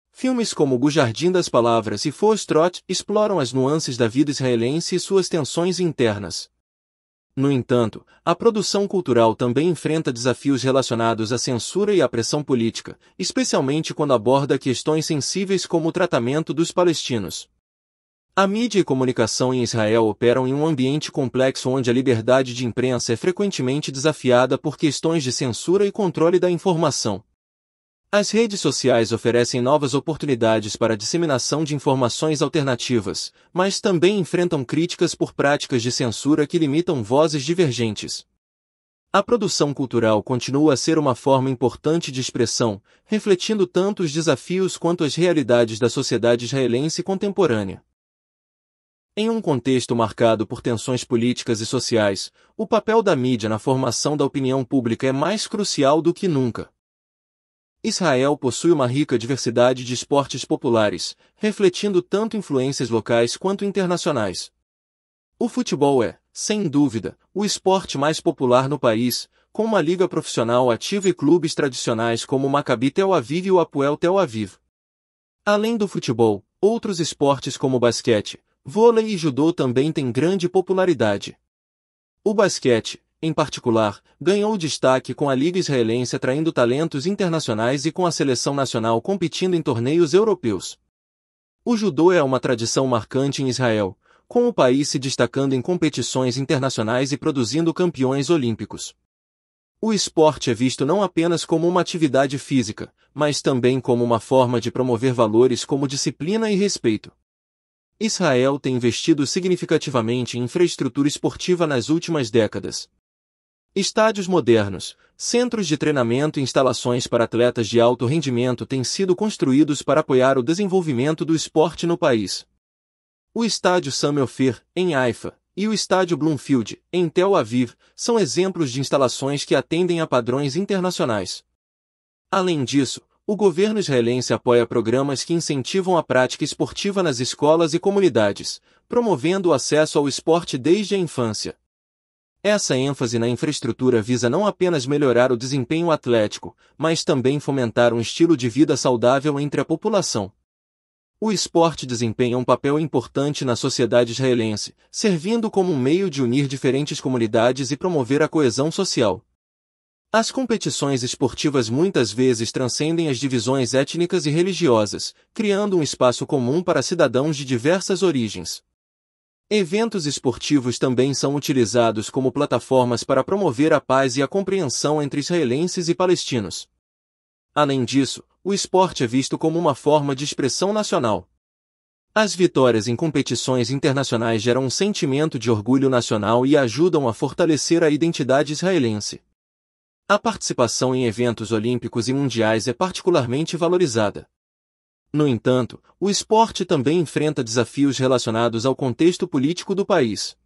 Filmes como O Jardim das Palavras e Trot exploram as nuances da vida israelense e suas tensões internas. No entanto, a produção cultural também enfrenta desafios relacionados à censura e à pressão política, especialmente quando aborda questões sensíveis como o tratamento dos palestinos. A mídia e comunicação em Israel operam em um ambiente complexo onde a liberdade de imprensa é frequentemente desafiada por questões de censura e controle da informação. As redes sociais oferecem novas oportunidades para a disseminação de informações alternativas, mas também enfrentam críticas por práticas de censura que limitam vozes divergentes. A produção cultural continua a ser uma forma importante de expressão, refletindo tanto os desafios quanto as realidades da sociedade israelense contemporânea. Em um contexto marcado por tensões políticas e sociais, o papel da mídia na formação da opinião pública é mais crucial do que nunca. Israel possui uma rica diversidade de esportes populares, refletindo tanto influências locais quanto internacionais. O futebol é, sem dúvida, o esporte mais popular no país, com uma liga profissional ativa e clubes tradicionais como o Maccabi Tel Aviv e o Apuel Tel Aviv. Além do futebol, outros esportes como o basquete, Vôlei e judô também têm grande popularidade. O basquete, em particular, ganhou destaque com a Liga Israelense atraindo talentos internacionais e com a seleção nacional competindo em torneios europeus. O judô é uma tradição marcante em Israel, com o país se destacando em competições internacionais e produzindo campeões olímpicos. O esporte é visto não apenas como uma atividade física, mas também como uma forma de promover valores como disciplina e respeito. Israel tem investido significativamente em infraestrutura esportiva nas últimas décadas. Estádios modernos, centros de treinamento e instalações para atletas de alto rendimento têm sido construídos para apoiar o desenvolvimento do esporte no país. O estádio Samuel Ophir, em Haifa, e o estádio Bloomfield, em Tel Aviv, são exemplos de instalações que atendem a padrões internacionais. Além disso, o governo israelense apoia programas que incentivam a prática esportiva nas escolas e comunidades, promovendo o acesso ao esporte desde a infância. Essa ênfase na infraestrutura visa não apenas melhorar o desempenho atlético, mas também fomentar um estilo de vida saudável entre a população. O esporte desempenha um papel importante na sociedade israelense, servindo como um meio de unir diferentes comunidades e promover a coesão social. As competições esportivas muitas vezes transcendem as divisões étnicas e religiosas, criando um espaço comum para cidadãos de diversas origens. Eventos esportivos também são utilizados como plataformas para promover a paz e a compreensão entre israelenses e palestinos. Além disso, o esporte é visto como uma forma de expressão nacional. As vitórias em competições internacionais geram um sentimento de orgulho nacional e ajudam a fortalecer a identidade israelense. A participação em eventos olímpicos e mundiais é particularmente valorizada. No entanto, o esporte também enfrenta desafios relacionados ao contexto político do país.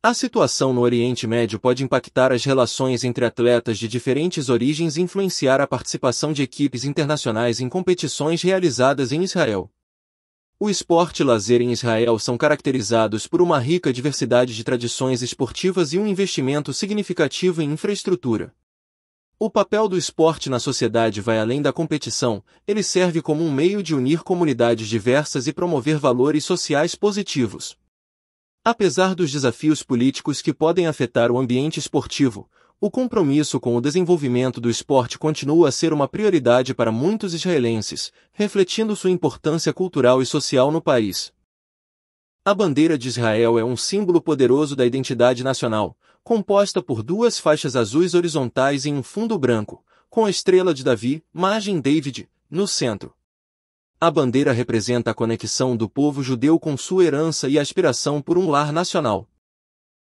A situação no Oriente Médio pode impactar as relações entre atletas de diferentes origens e influenciar a participação de equipes internacionais em competições realizadas em Israel. O esporte e lazer em Israel são caracterizados por uma rica diversidade de tradições esportivas e um investimento significativo em infraestrutura. O papel do esporte na sociedade vai além da competição, ele serve como um meio de unir comunidades diversas e promover valores sociais positivos. Apesar dos desafios políticos que podem afetar o ambiente esportivo, o compromisso com o desenvolvimento do esporte continua a ser uma prioridade para muitos israelenses, refletindo sua importância cultural e social no país. A bandeira de Israel é um símbolo poderoso da identidade nacional, composta por duas faixas azuis horizontais em um fundo branco, com a estrela de Davi, margem David, no centro. A bandeira representa a conexão do povo judeu com sua herança e aspiração por um lar nacional.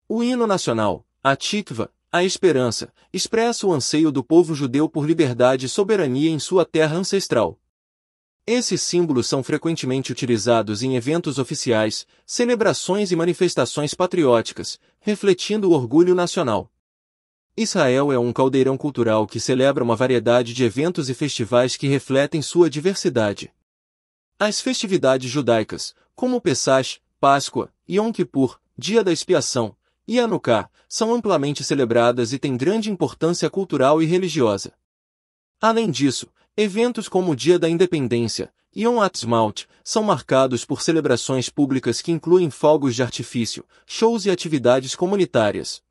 O hino nacional, a Tikva, a esperança, expressa o anseio do povo judeu por liberdade e soberania em sua terra ancestral. Esses símbolos são frequentemente utilizados em eventos oficiais, celebrações e manifestações patrióticas, refletindo o orgulho nacional. Israel é um caldeirão cultural que celebra uma variedade de eventos e festivais que refletem sua diversidade. As festividades judaicas, como Pesach, Páscoa, Yom Kippur, Dia da Expiação, e Hanukkah, são amplamente celebradas e têm grande importância cultural e religiosa. Além disso, Eventos como o Dia da Independência e Yom Ha'atzmaut são marcados por celebrações públicas que incluem fogos de artifício, shows e atividades comunitárias.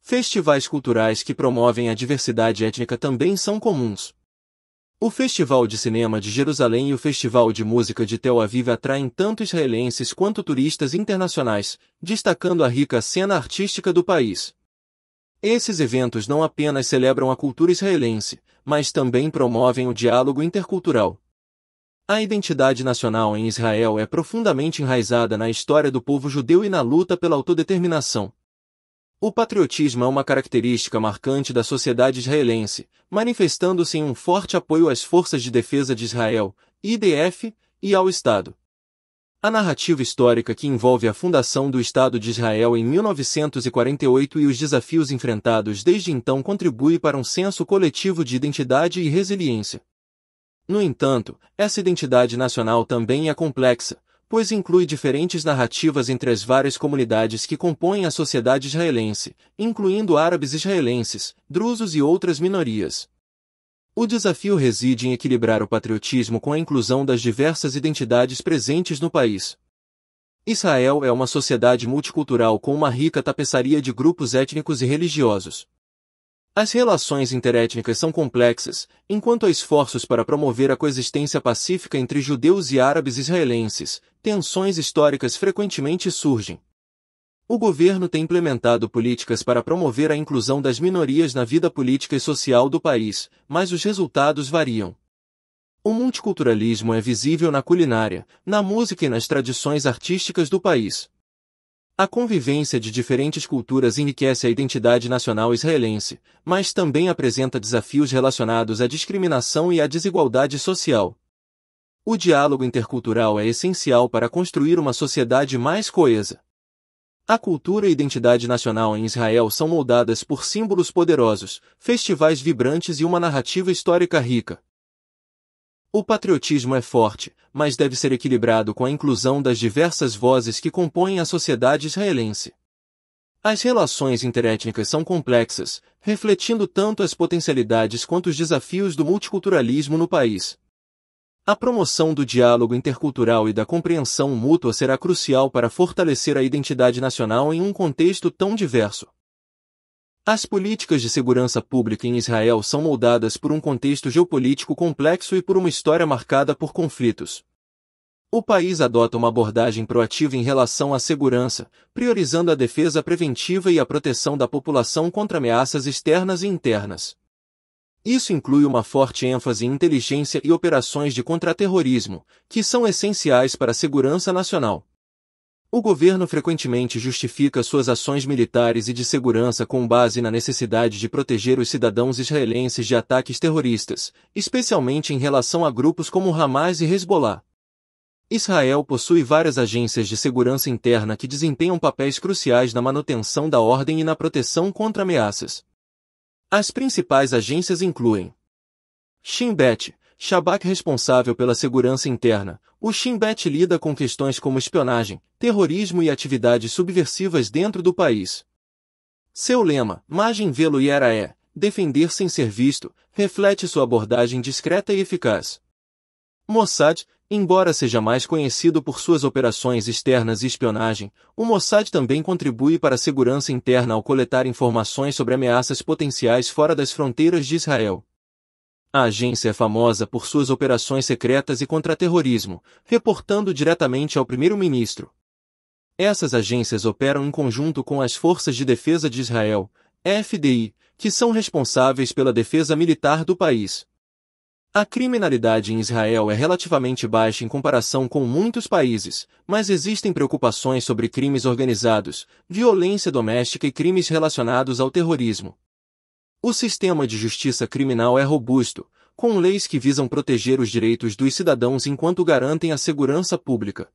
Festivais culturais que promovem a diversidade étnica também são comuns. O Festival de Cinema de Jerusalém e o Festival de Música de Tel Aviv atraem tanto israelenses quanto turistas internacionais, destacando a rica cena artística do país. Esses eventos não apenas celebram a cultura israelense, mas também promovem o diálogo intercultural. A identidade nacional em Israel é profundamente enraizada na história do povo judeu e na luta pela autodeterminação. O patriotismo é uma característica marcante da sociedade israelense, manifestando-se em um forte apoio às Forças de Defesa de Israel, IDF, e ao Estado. A narrativa histórica que envolve a fundação do Estado de Israel em 1948 e os desafios enfrentados desde então contribui para um senso coletivo de identidade e resiliência. No entanto, essa identidade nacional também é complexa, pois inclui diferentes narrativas entre as várias comunidades que compõem a sociedade israelense, incluindo árabes israelenses, drusos e outras minorias. O desafio reside em equilibrar o patriotismo com a inclusão das diversas identidades presentes no país. Israel é uma sociedade multicultural com uma rica tapeçaria de grupos étnicos e religiosos. As relações interétnicas são complexas, enquanto há esforços para promover a coexistência pacífica entre judeus e árabes israelenses, tensões históricas frequentemente surgem. O governo tem implementado políticas para promover a inclusão das minorias na vida política e social do país, mas os resultados variam. O multiculturalismo é visível na culinária, na música e nas tradições artísticas do país. A convivência de diferentes culturas enriquece a identidade nacional israelense, mas também apresenta desafios relacionados à discriminação e à desigualdade social. O diálogo intercultural é essencial para construir uma sociedade mais coesa. A cultura e identidade nacional em Israel são moldadas por símbolos poderosos, festivais vibrantes e uma narrativa histórica rica. O patriotismo é forte, mas deve ser equilibrado com a inclusão das diversas vozes que compõem a sociedade israelense. As relações interétnicas são complexas, refletindo tanto as potencialidades quanto os desafios do multiculturalismo no país. A promoção do diálogo intercultural e da compreensão mútua será crucial para fortalecer a identidade nacional em um contexto tão diverso. As políticas de segurança pública em Israel são moldadas por um contexto geopolítico complexo e por uma história marcada por conflitos. O país adota uma abordagem proativa em relação à segurança, priorizando a defesa preventiva e a proteção da população contra ameaças externas e internas. Isso inclui uma forte ênfase em inteligência e operações de contraterrorismo, que são essenciais para a segurança nacional. O governo frequentemente justifica suas ações militares e de segurança com base na necessidade de proteger os cidadãos israelenses de ataques terroristas, especialmente em relação a grupos como Hamas e Hezbollah. Israel possui várias agências de segurança interna que desempenham papéis cruciais na manutenção da ordem e na proteção contra ameaças. As principais agências incluem Shinbet, Shabak responsável pela segurança interna. O Shinbet lida com questões como espionagem, terrorismo e atividades subversivas dentro do país. Seu lema, Magem Velo e é, defender sem ser visto, reflete sua abordagem discreta e eficaz. Mossad, Embora seja mais conhecido por suas operações externas e espionagem, o Mossad também contribui para a segurança interna ao coletar informações sobre ameaças potenciais fora das fronteiras de Israel. A agência é famosa por suas operações secretas e contra-terrorismo, reportando diretamente ao primeiro-ministro. Essas agências operam em conjunto com as Forças de Defesa de Israel, FDI, que são responsáveis pela defesa militar do país. A criminalidade em Israel é relativamente baixa em comparação com muitos países, mas existem preocupações sobre crimes organizados, violência doméstica e crimes relacionados ao terrorismo. O sistema de justiça criminal é robusto, com leis que visam proteger os direitos dos cidadãos enquanto garantem a segurança pública.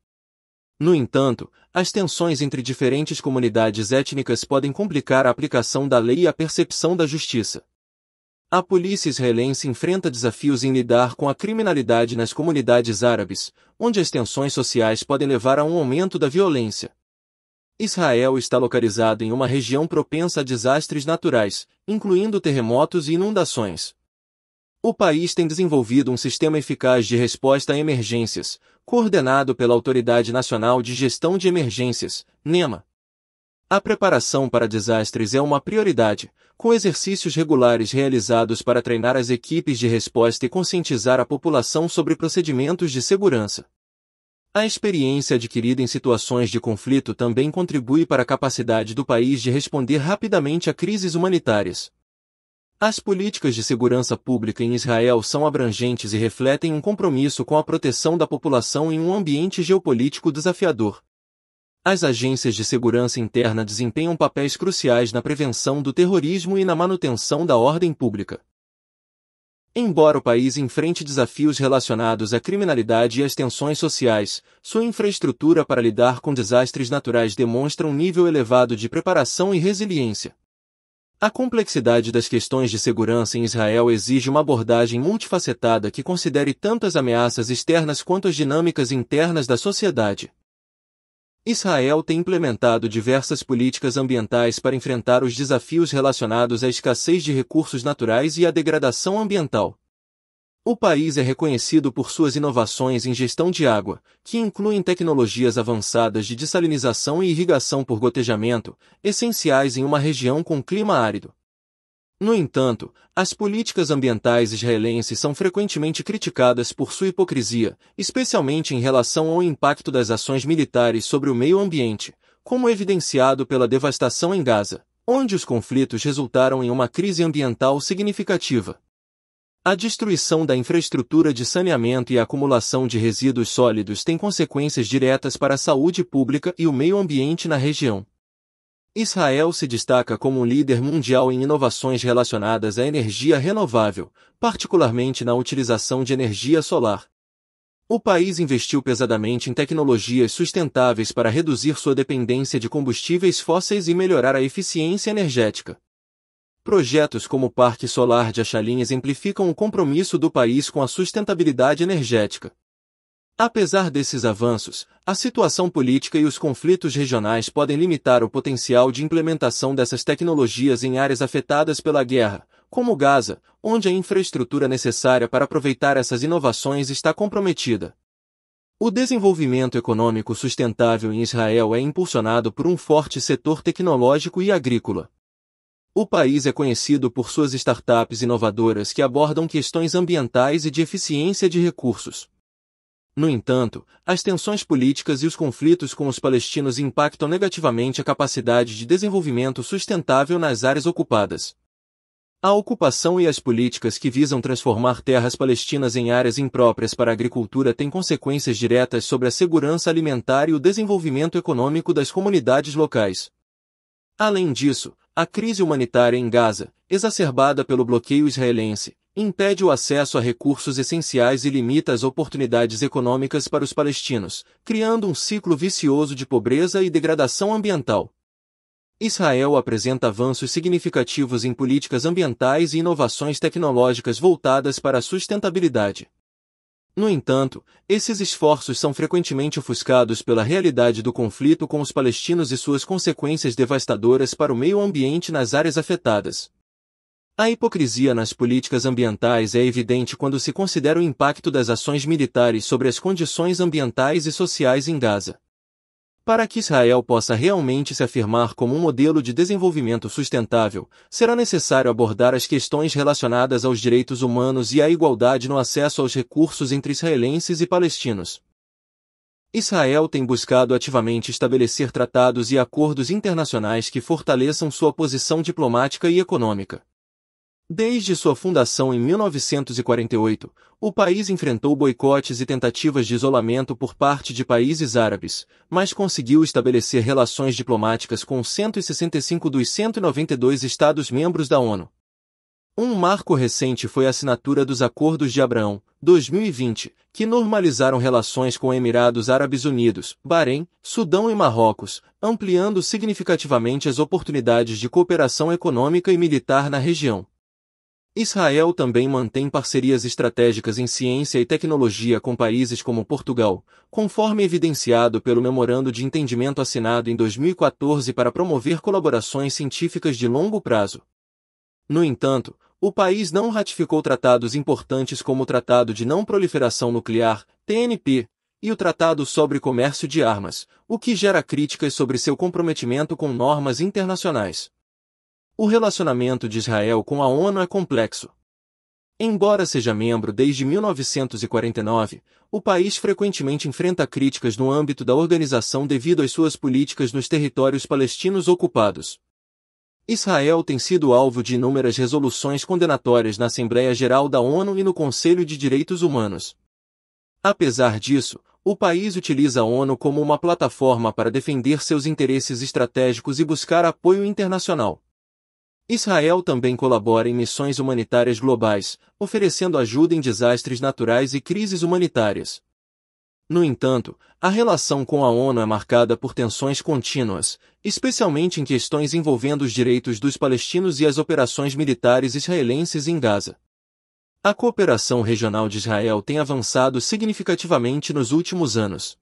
No entanto, as tensões entre diferentes comunidades étnicas podem complicar a aplicação da lei e a percepção da justiça. A polícia israelense enfrenta desafios em lidar com a criminalidade nas comunidades árabes, onde as tensões sociais podem levar a um aumento da violência. Israel está localizado em uma região propensa a desastres naturais, incluindo terremotos e inundações. O país tem desenvolvido um sistema eficaz de resposta a emergências, coordenado pela Autoridade Nacional de Gestão de Emergências, NEMA. A preparação para desastres é uma prioridade, com exercícios regulares realizados para treinar as equipes de resposta e conscientizar a população sobre procedimentos de segurança. A experiência adquirida em situações de conflito também contribui para a capacidade do país de responder rapidamente a crises humanitárias. As políticas de segurança pública em Israel são abrangentes e refletem um compromisso com a proteção da população em um ambiente geopolítico desafiador. As agências de segurança interna desempenham papéis cruciais na prevenção do terrorismo e na manutenção da ordem pública. Embora o país enfrente desafios relacionados à criminalidade e às tensões sociais, sua infraestrutura para lidar com desastres naturais demonstra um nível elevado de preparação e resiliência. A complexidade das questões de segurança em Israel exige uma abordagem multifacetada que considere tanto as ameaças externas quanto as dinâmicas internas da sociedade. Israel tem implementado diversas políticas ambientais para enfrentar os desafios relacionados à escassez de recursos naturais e à degradação ambiental. O país é reconhecido por suas inovações em gestão de água, que incluem tecnologias avançadas de dessalinização e irrigação por gotejamento, essenciais em uma região com clima árido. No entanto, as políticas ambientais israelenses são frequentemente criticadas por sua hipocrisia, especialmente em relação ao impacto das ações militares sobre o meio ambiente, como evidenciado pela devastação em Gaza, onde os conflitos resultaram em uma crise ambiental significativa. A destruição da infraestrutura de saneamento e a acumulação de resíduos sólidos tem consequências diretas para a saúde pública e o meio ambiente na região. Israel se destaca como um líder mundial em inovações relacionadas à energia renovável, particularmente na utilização de energia solar. O país investiu pesadamente em tecnologias sustentáveis para reduzir sua dependência de combustíveis fósseis e melhorar a eficiência energética. Projetos como o Parque Solar de Achalim exemplificam o compromisso do país com a sustentabilidade energética. Apesar desses avanços, a situação política e os conflitos regionais podem limitar o potencial de implementação dessas tecnologias em áreas afetadas pela guerra, como Gaza, onde a infraestrutura necessária para aproveitar essas inovações está comprometida. O desenvolvimento econômico sustentável em Israel é impulsionado por um forte setor tecnológico e agrícola. O país é conhecido por suas startups inovadoras que abordam questões ambientais e de eficiência de recursos. No entanto, as tensões políticas e os conflitos com os palestinos impactam negativamente a capacidade de desenvolvimento sustentável nas áreas ocupadas. A ocupação e as políticas que visam transformar terras palestinas em áreas impróprias para a agricultura têm consequências diretas sobre a segurança alimentar e o desenvolvimento econômico das comunidades locais. Além disso, a crise humanitária em Gaza, exacerbada pelo bloqueio israelense, impede o acesso a recursos essenciais e limita as oportunidades econômicas para os palestinos, criando um ciclo vicioso de pobreza e degradação ambiental. Israel apresenta avanços significativos em políticas ambientais e inovações tecnológicas voltadas para a sustentabilidade. No entanto, esses esforços são frequentemente ofuscados pela realidade do conflito com os palestinos e suas consequências devastadoras para o meio ambiente nas áreas afetadas. A hipocrisia nas políticas ambientais é evidente quando se considera o impacto das ações militares sobre as condições ambientais e sociais em Gaza. Para que Israel possa realmente se afirmar como um modelo de desenvolvimento sustentável, será necessário abordar as questões relacionadas aos direitos humanos e à igualdade no acesso aos recursos entre israelenses e palestinos. Israel tem buscado ativamente estabelecer tratados e acordos internacionais que fortaleçam sua posição diplomática e econômica. Desde sua fundação em 1948, o país enfrentou boicotes e tentativas de isolamento por parte de países árabes, mas conseguiu estabelecer relações diplomáticas com 165 dos 192 Estados-membros da ONU. Um marco recente foi a assinatura dos Acordos de Abraão, 2020, que normalizaram relações com Emirados Árabes Unidos, Bahrein, Sudão e Marrocos, ampliando significativamente as oportunidades de cooperação econômica e militar na região. Israel também mantém parcerias estratégicas em ciência e tecnologia com países como Portugal, conforme evidenciado pelo Memorando de Entendimento assinado em 2014 para promover colaborações científicas de longo prazo. No entanto, o país não ratificou tratados importantes como o Tratado de Não Proliferação Nuclear, TNP, e o Tratado sobre Comércio de Armas, o que gera críticas sobre seu comprometimento com normas internacionais. O relacionamento de Israel com a ONU é complexo. Embora seja membro desde 1949, o país frequentemente enfrenta críticas no âmbito da organização devido às suas políticas nos territórios palestinos ocupados. Israel tem sido alvo de inúmeras resoluções condenatórias na Assembleia Geral da ONU e no Conselho de Direitos Humanos. Apesar disso, o país utiliza a ONU como uma plataforma para defender seus interesses estratégicos e buscar apoio internacional. Israel também colabora em missões humanitárias globais, oferecendo ajuda em desastres naturais e crises humanitárias. No entanto, a relação com a ONU é marcada por tensões contínuas, especialmente em questões envolvendo os direitos dos palestinos e as operações militares israelenses em Gaza. A cooperação regional de Israel tem avançado significativamente nos últimos anos.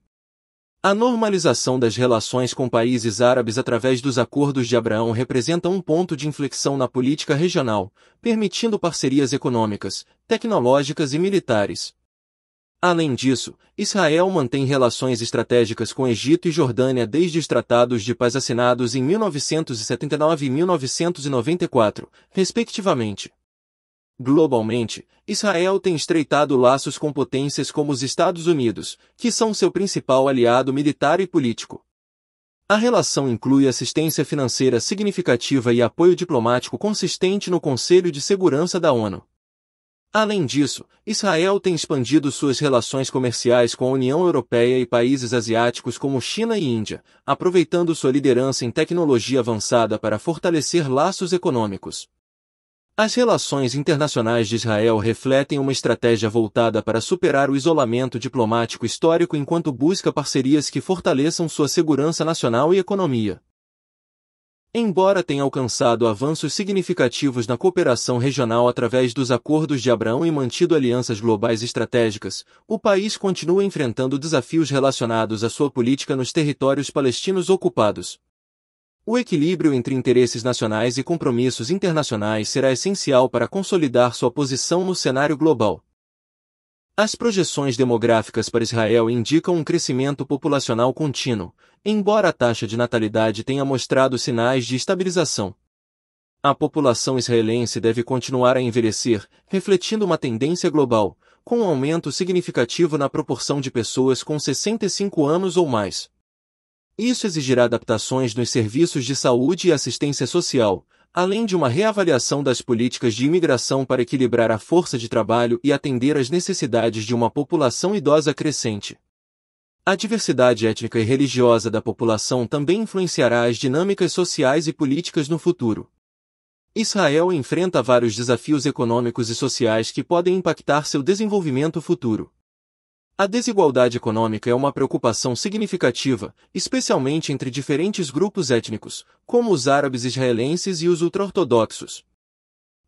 A normalização das relações com países árabes através dos Acordos de Abraão representa um ponto de inflexão na política regional, permitindo parcerias econômicas, tecnológicas e militares. Além disso, Israel mantém relações estratégicas com Egito e Jordânia desde os tratados de paz assinados em 1979 e 1994, respectivamente. Globalmente, Israel tem estreitado laços com potências como os Estados Unidos, que são seu principal aliado militar e político. A relação inclui assistência financeira significativa e apoio diplomático consistente no Conselho de Segurança da ONU. Além disso, Israel tem expandido suas relações comerciais com a União Europeia e países asiáticos como China e Índia, aproveitando sua liderança em tecnologia avançada para fortalecer laços econômicos. As relações internacionais de Israel refletem uma estratégia voltada para superar o isolamento diplomático histórico enquanto busca parcerias que fortaleçam sua segurança nacional e economia. Embora tenha alcançado avanços significativos na cooperação regional através dos acordos de Abraão e mantido alianças globais estratégicas, o país continua enfrentando desafios relacionados à sua política nos territórios palestinos ocupados, o equilíbrio entre interesses nacionais e compromissos internacionais será essencial para consolidar sua posição no cenário global. As projeções demográficas para Israel indicam um crescimento populacional contínuo, embora a taxa de natalidade tenha mostrado sinais de estabilização. A população israelense deve continuar a envelhecer, refletindo uma tendência global, com um aumento significativo na proporção de pessoas com 65 anos ou mais. Isso exigirá adaptações nos serviços de saúde e assistência social, além de uma reavaliação das políticas de imigração para equilibrar a força de trabalho e atender às necessidades de uma população idosa crescente. A diversidade étnica e religiosa da população também influenciará as dinâmicas sociais e políticas no futuro. Israel enfrenta vários desafios econômicos e sociais que podem impactar seu desenvolvimento futuro. A desigualdade econômica é uma preocupação significativa, especialmente entre diferentes grupos étnicos, como os árabes israelenses e os ultra-ortodoxos.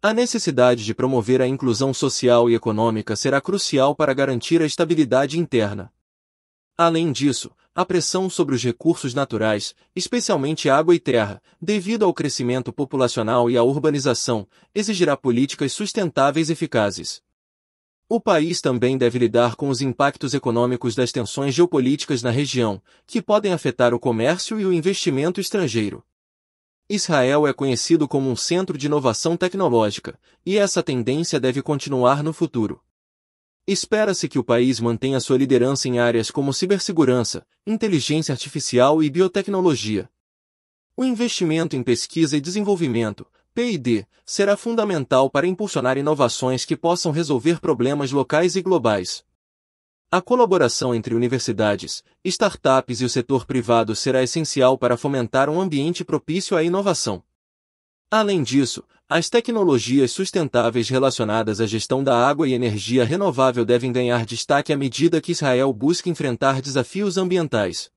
A necessidade de promover a inclusão social e econômica será crucial para garantir a estabilidade interna. Além disso, a pressão sobre os recursos naturais, especialmente água e terra, devido ao crescimento populacional e à urbanização, exigirá políticas sustentáveis eficazes. O país também deve lidar com os impactos econômicos das tensões geopolíticas na região, que podem afetar o comércio e o investimento estrangeiro. Israel é conhecido como um centro de inovação tecnológica, e essa tendência deve continuar no futuro. Espera-se que o país mantenha sua liderança em áreas como cibersegurança, inteligência artificial e biotecnologia. O investimento em pesquisa e desenvolvimento, P&D, será fundamental para impulsionar inovações que possam resolver problemas locais e globais. A colaboração entre universidades, startups e o setor privado será essencial para fomentar um ambiente propício à inovação. Além disso, as tecnologias sustentáveis relacionadas à gestão da água e energia renovável devem ganhar destaque à medida que Israel busca enfrentar desafios ambientais.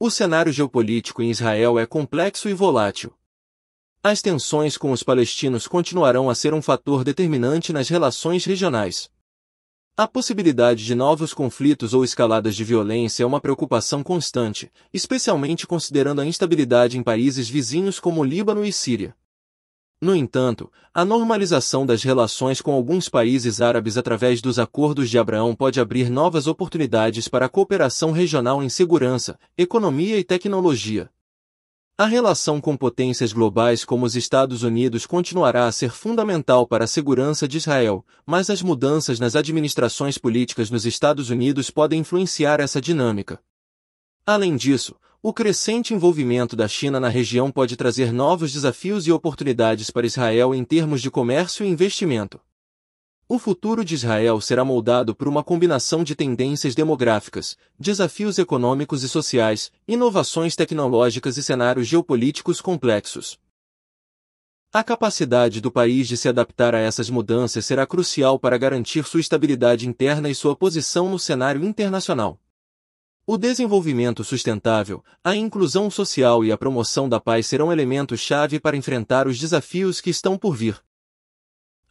O cenário geopolítico em Israel é complexo e volátil. As tensões com os palestinos continuarão a ser um fator determinante nas relações regionais. A possibilidade de novos conflitos ou escaladas de violência é uma preocupação constante, especialmente considerando a instabilidade em países vizinhos como Líbano e Síria. No entanto, a normalização das relações com alguns países árabes através dos acordos de Abraão pode abrir novas oportunidades para a cooperação regional em segurança, economia e tecnologia, a relação com potências globais como os Estados Unidos continuará a ser fundamental para a segurança de Israel, mas as mudanças nas administrações políticas nos Estados Unidos podem influenciar essa dinâmica. Além disso, o crescente envolvimento da China na região pode trazer novos desafios e oportunidades para Israel em termos de comércio e investimento. O futuro de Israel será moldado por uma combinação de tendências demográficas, desafios econômicos e sociais, inovações tecnológicas e cenários geopolíticos complexos. A capacidade do país de se adaptar a essas mudanças será crucial para garantir sua estabilidade interna e sua posição no cenário internacional. O desenvolvimento sustentável, a inclusão social e a promoção da paz serão elementos-chave para enfrentar os desafios que estão por vir.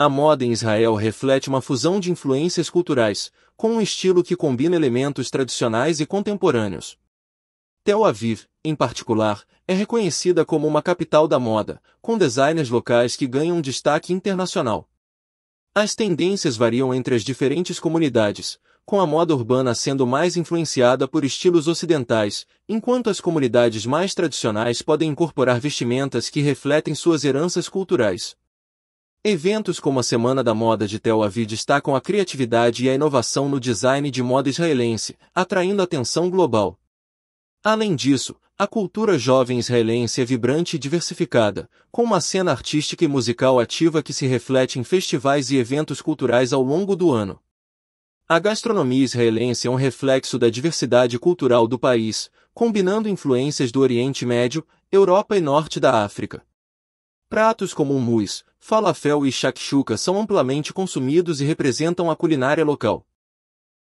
A moda em Israel reflete uma fusão de influências culturais, com um estilo que combina elementos tradicionais e contemporâneos. Tel Aviv, em particular, é reconhecida como uma capital da moda, com designers locais que ganham destaque internacional. As tendências variam entre as diferentes comunidades, com a moda urbana sendo mais influenciada por estilos ocidentais, enquanto as comunidades mais tradicionais podem incorporar vestimentas que refletem suas heranças culturais. Eventos como a Semana da Moda de Tel Aviv destacam a criatividade e a inovação no design de moda israelense, atraindo atenção global. Além disso, a cultura jovem israelense é vibrante e diversificada, com uma cena artística e musical ativa que se reflete em festivais e eventos culturais ao longo do ano. A gastronomia israelense é um reflexo da diversidade cultural do país, combinando influências do Oriente Médio, Europa e Norte da África. Pratos como hummus, falafel e shakshuka são amplamente consumidos e representam a culinária local.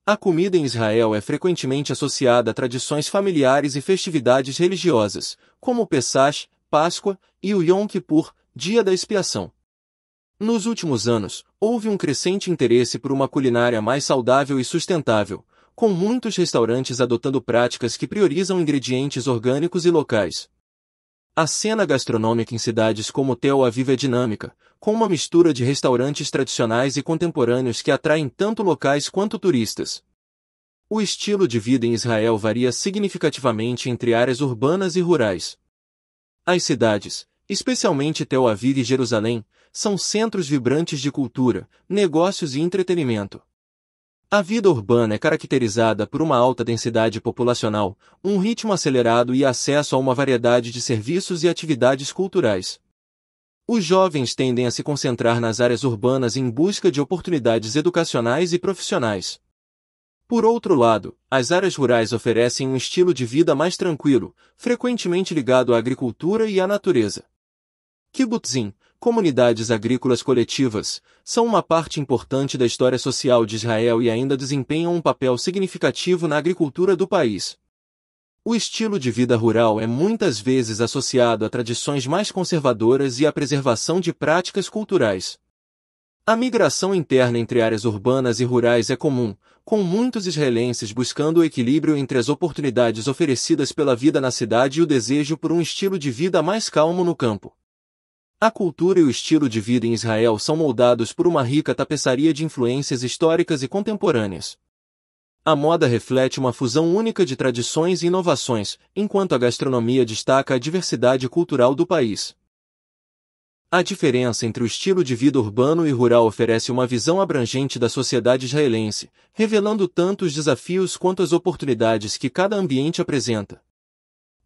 A comida em Israel é frequentemente associada a tradições familiares e festividades religiosas, como o Pesach, Páscoa e o Yom Kippur, Dia da Expiação. Nos últimos anos, houve um crescente interesse por uma culinária mais saudável e sustentável, com muitos restaurantes adotando práticas que priorizam ingredientes orgânicos e locais, a cena gastronômica em cidades como Tel Aviv é dinâmica, com uma mistura de restaurantes tradicionais e contemporâneos que atraem tanto locais quanto turistas. O estilo de vida em Israel varia significativamente entre áreas urbanas e rurais. As cidades, especialmente Tel Aviv e Jerusalém, são centros vibrantes de cultura, negócios e entretenimento. A vida urbana é caracterizada por uma alta densidade populacional, um ritmo acelerado e acesso a uma variedade de serviços e atividades culturais. Os jovens tendem a se concentrar nas áreas urbanas em busca de oportunidades educacionais e profissionais. Por outro lado, as áreas rurais oferecem um estilo de vida mais tranquilo, frequentemente ligado à agricultura e à natureza. Kibbutzim, Comunidades agrícolas coletivas são uma parte importante da história social de Israel e ainda desempenham um papel significativo na agricultura do país. O estilo de vida rural é muitas vezes associado a tradições mais conservadoras e à preservação de práticas culturais. A migração interna entre áreas urbanas e rurais é comum, com muitos israelenses buscando o equilíbrio entre as oportunidades oferecidas pela vida na cidade e o desejo por um estilo de vida mais calmo no campo. A cultura e o estilo de vida em Israel são moldados por uma rica tapeçaria de influências históricas e contemporâneas. A moda reflete uma fusão única de tradições e inovações, enquanto a gastronomia destaca a diversidade cultural do país. A diferença entre o estilo de vida urbano e rural oferece uma visão abrangente da sociedade israelense, revelando tanto os desafios quanto as oportunidades que cada ambiente apresenta.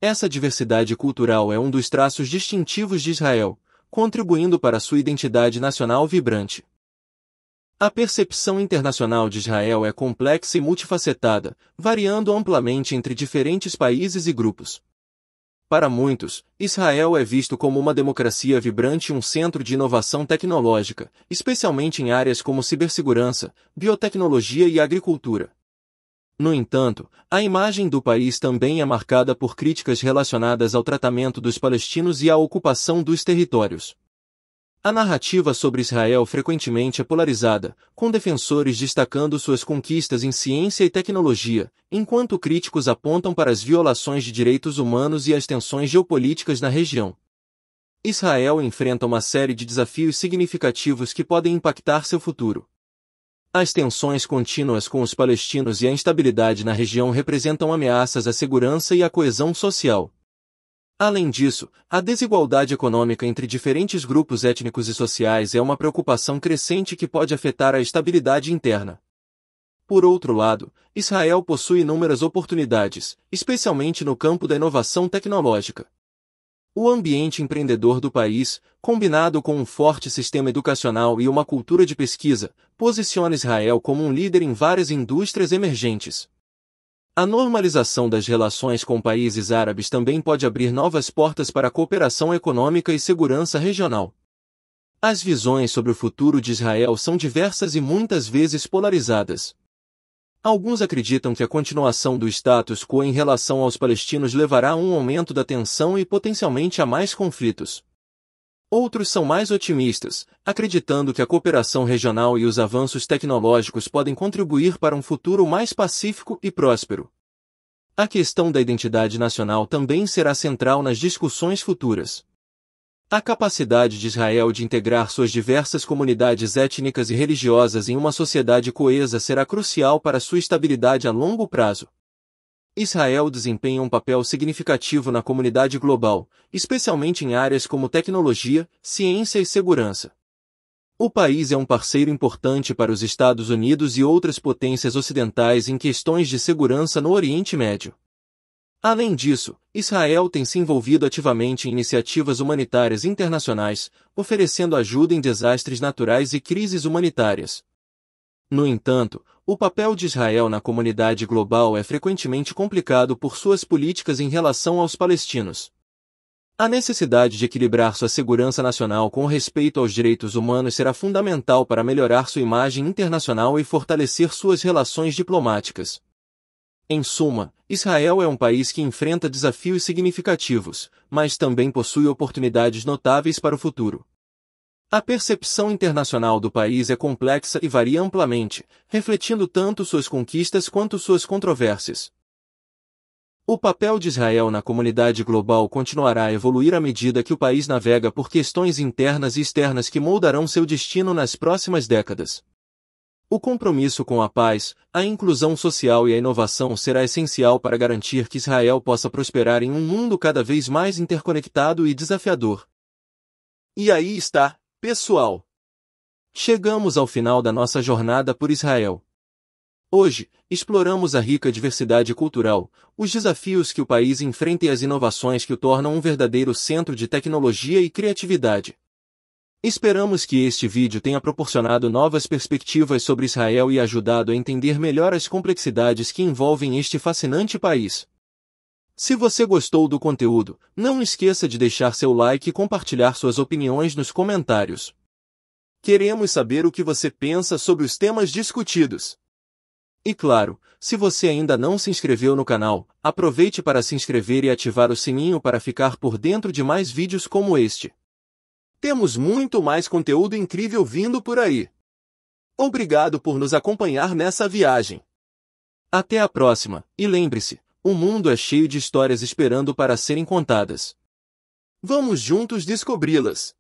Essa diversidade cultural é um dos traços distintivos de Israel, contribuindo para sua identidade nacional vibrante. A percepção internacional de Israel é complexa e multifacetada, variando amplamente entre diferentes países e grupos. Para muitos, Israel é visto como uma democracia vibrante e um centro de inovação tecnológica, especialmente em áreas como cibersegurança, biotecnologia e agricultura. No entanto, a imagem do país também é marcada por críticas relacionadas ao tratamento dos palestinos e à ocupação dos territórios. A narrativa sobre Israel frequentemente é polarizada, com defensores destacando suas conquistas em ciência e tecnologia, enquanto críticos apontam para as violações de direitos humanos e as tensões geopolíticas na região. Israel enfrenta uma série de desafios significativos que podem impactar seu futuro. As tensões contínuas com os palestinos e a instabilidade na região representam ameaças à segurança e à coesão social. Além disso, a desigualdade econômica entre diferentes grupos étnicos e sociais é uma preocupação crescente que pode afetar a estabilidade interna. Por outro lado, Israel possui inúmeras oportunidades, especialmente no campo da inovação tecnológica. O ambiente empreendedor do país, combinado com um forte sistema educacional e uma cultura de pesquisa, posiciona Israel como um líder em várias indústrias emergentes. A normalização das relações com países árabes também pode abrir novas portas para a cooperação econômica e segurança regional. As visões sobre o futuro de Israel são diversas e muitas vezes polarizadas. Alguns acreditam que a continuação do status quo em relação aos palestinos levará a um aumento da tensão e potencialmente a mais conflitos. Outros são mais otimistas, acreditando que a cooperação regional e os avanços tecnológicos podem contribuir para um futuro mais pacífico e próspero. A questão da identidade nacional também será central nas discussões futuras. A capacidade de Israel de integrar suas diversas comunidades étnicas e religiosas em uma sociedade coesa será crucial para sua estabilidade a longo prazo. Israel desempenha um papel significativo na comunidade global, especialmente em áreas como tecnologia, ciência e segurança. O país é um parceiro importante para os Estados Unidos e outras potências ocidentais em questões de segurança no Oriente Médio. Além disso, Israel tem se envolvido ativamente em iniciativas humanitárias internacionais, oferecendo ajuda em desastres naturais e crises humanitárias. No entanto, o papel de Israel na comunidade global é frequentemente complicado por suas políticas em relação aos palestinos. A necessidade de equilibrar sua segurança nacional com respeito aos direitos humanos será fundamental para melhorar sua imagem internacional e fortalecer suas relações diplomáticas. Em suma, Israel é um país que enfrenta desafios significativos, mas também possui oportunidades notáveis para o futuro. A percepção internacional do país é complexa e varia amplamente, refletindo tanto suas conquistas quanto suas controvérsias. O papel de Israel na comunidade global continuará a evoluir à medida que o país navega por questões internas e externas que moldarão seu destino nas próximas décadas. O compromisso com a paz, a inclusão social e a inovação será essencial para garantir que Israel possa prosperar em um mundo cada vez mais interconectado e desafiador. E aí está, pessoal! Chegamos ao final da nossa jornada por Israel. Hoje, exploramos a rica diversidade cultural, os desafios que o país enfrenta e as inovações que o tornam um verdadeiro centro de tecnologia e criatividade. Esperamos que este vídeo tenha proporcionado novas perspectivas sobre Israel e ajudado a entender melhor as complexidades que envolvem este fascinante país. Se você gostou do conteúdo, não esqueça de deixar seu like e compartilhar suas opiniões nos comentários. Queremos saber o que você pensa sobre os temas discutidos. E claro, se você ainda não se inscreveu no canal, aproveite para se inscrever e ativar o sininho para ficar por dentro de mais vídeos como este. Temos muito mais conteúdo incrível vindo por aí. Obrigado por nos acompanhar nessa viagem. Até a próxima, e lembre-se, o mundo é cheio de histórias esperando para serem contadas. Vamos juntos descobri-las.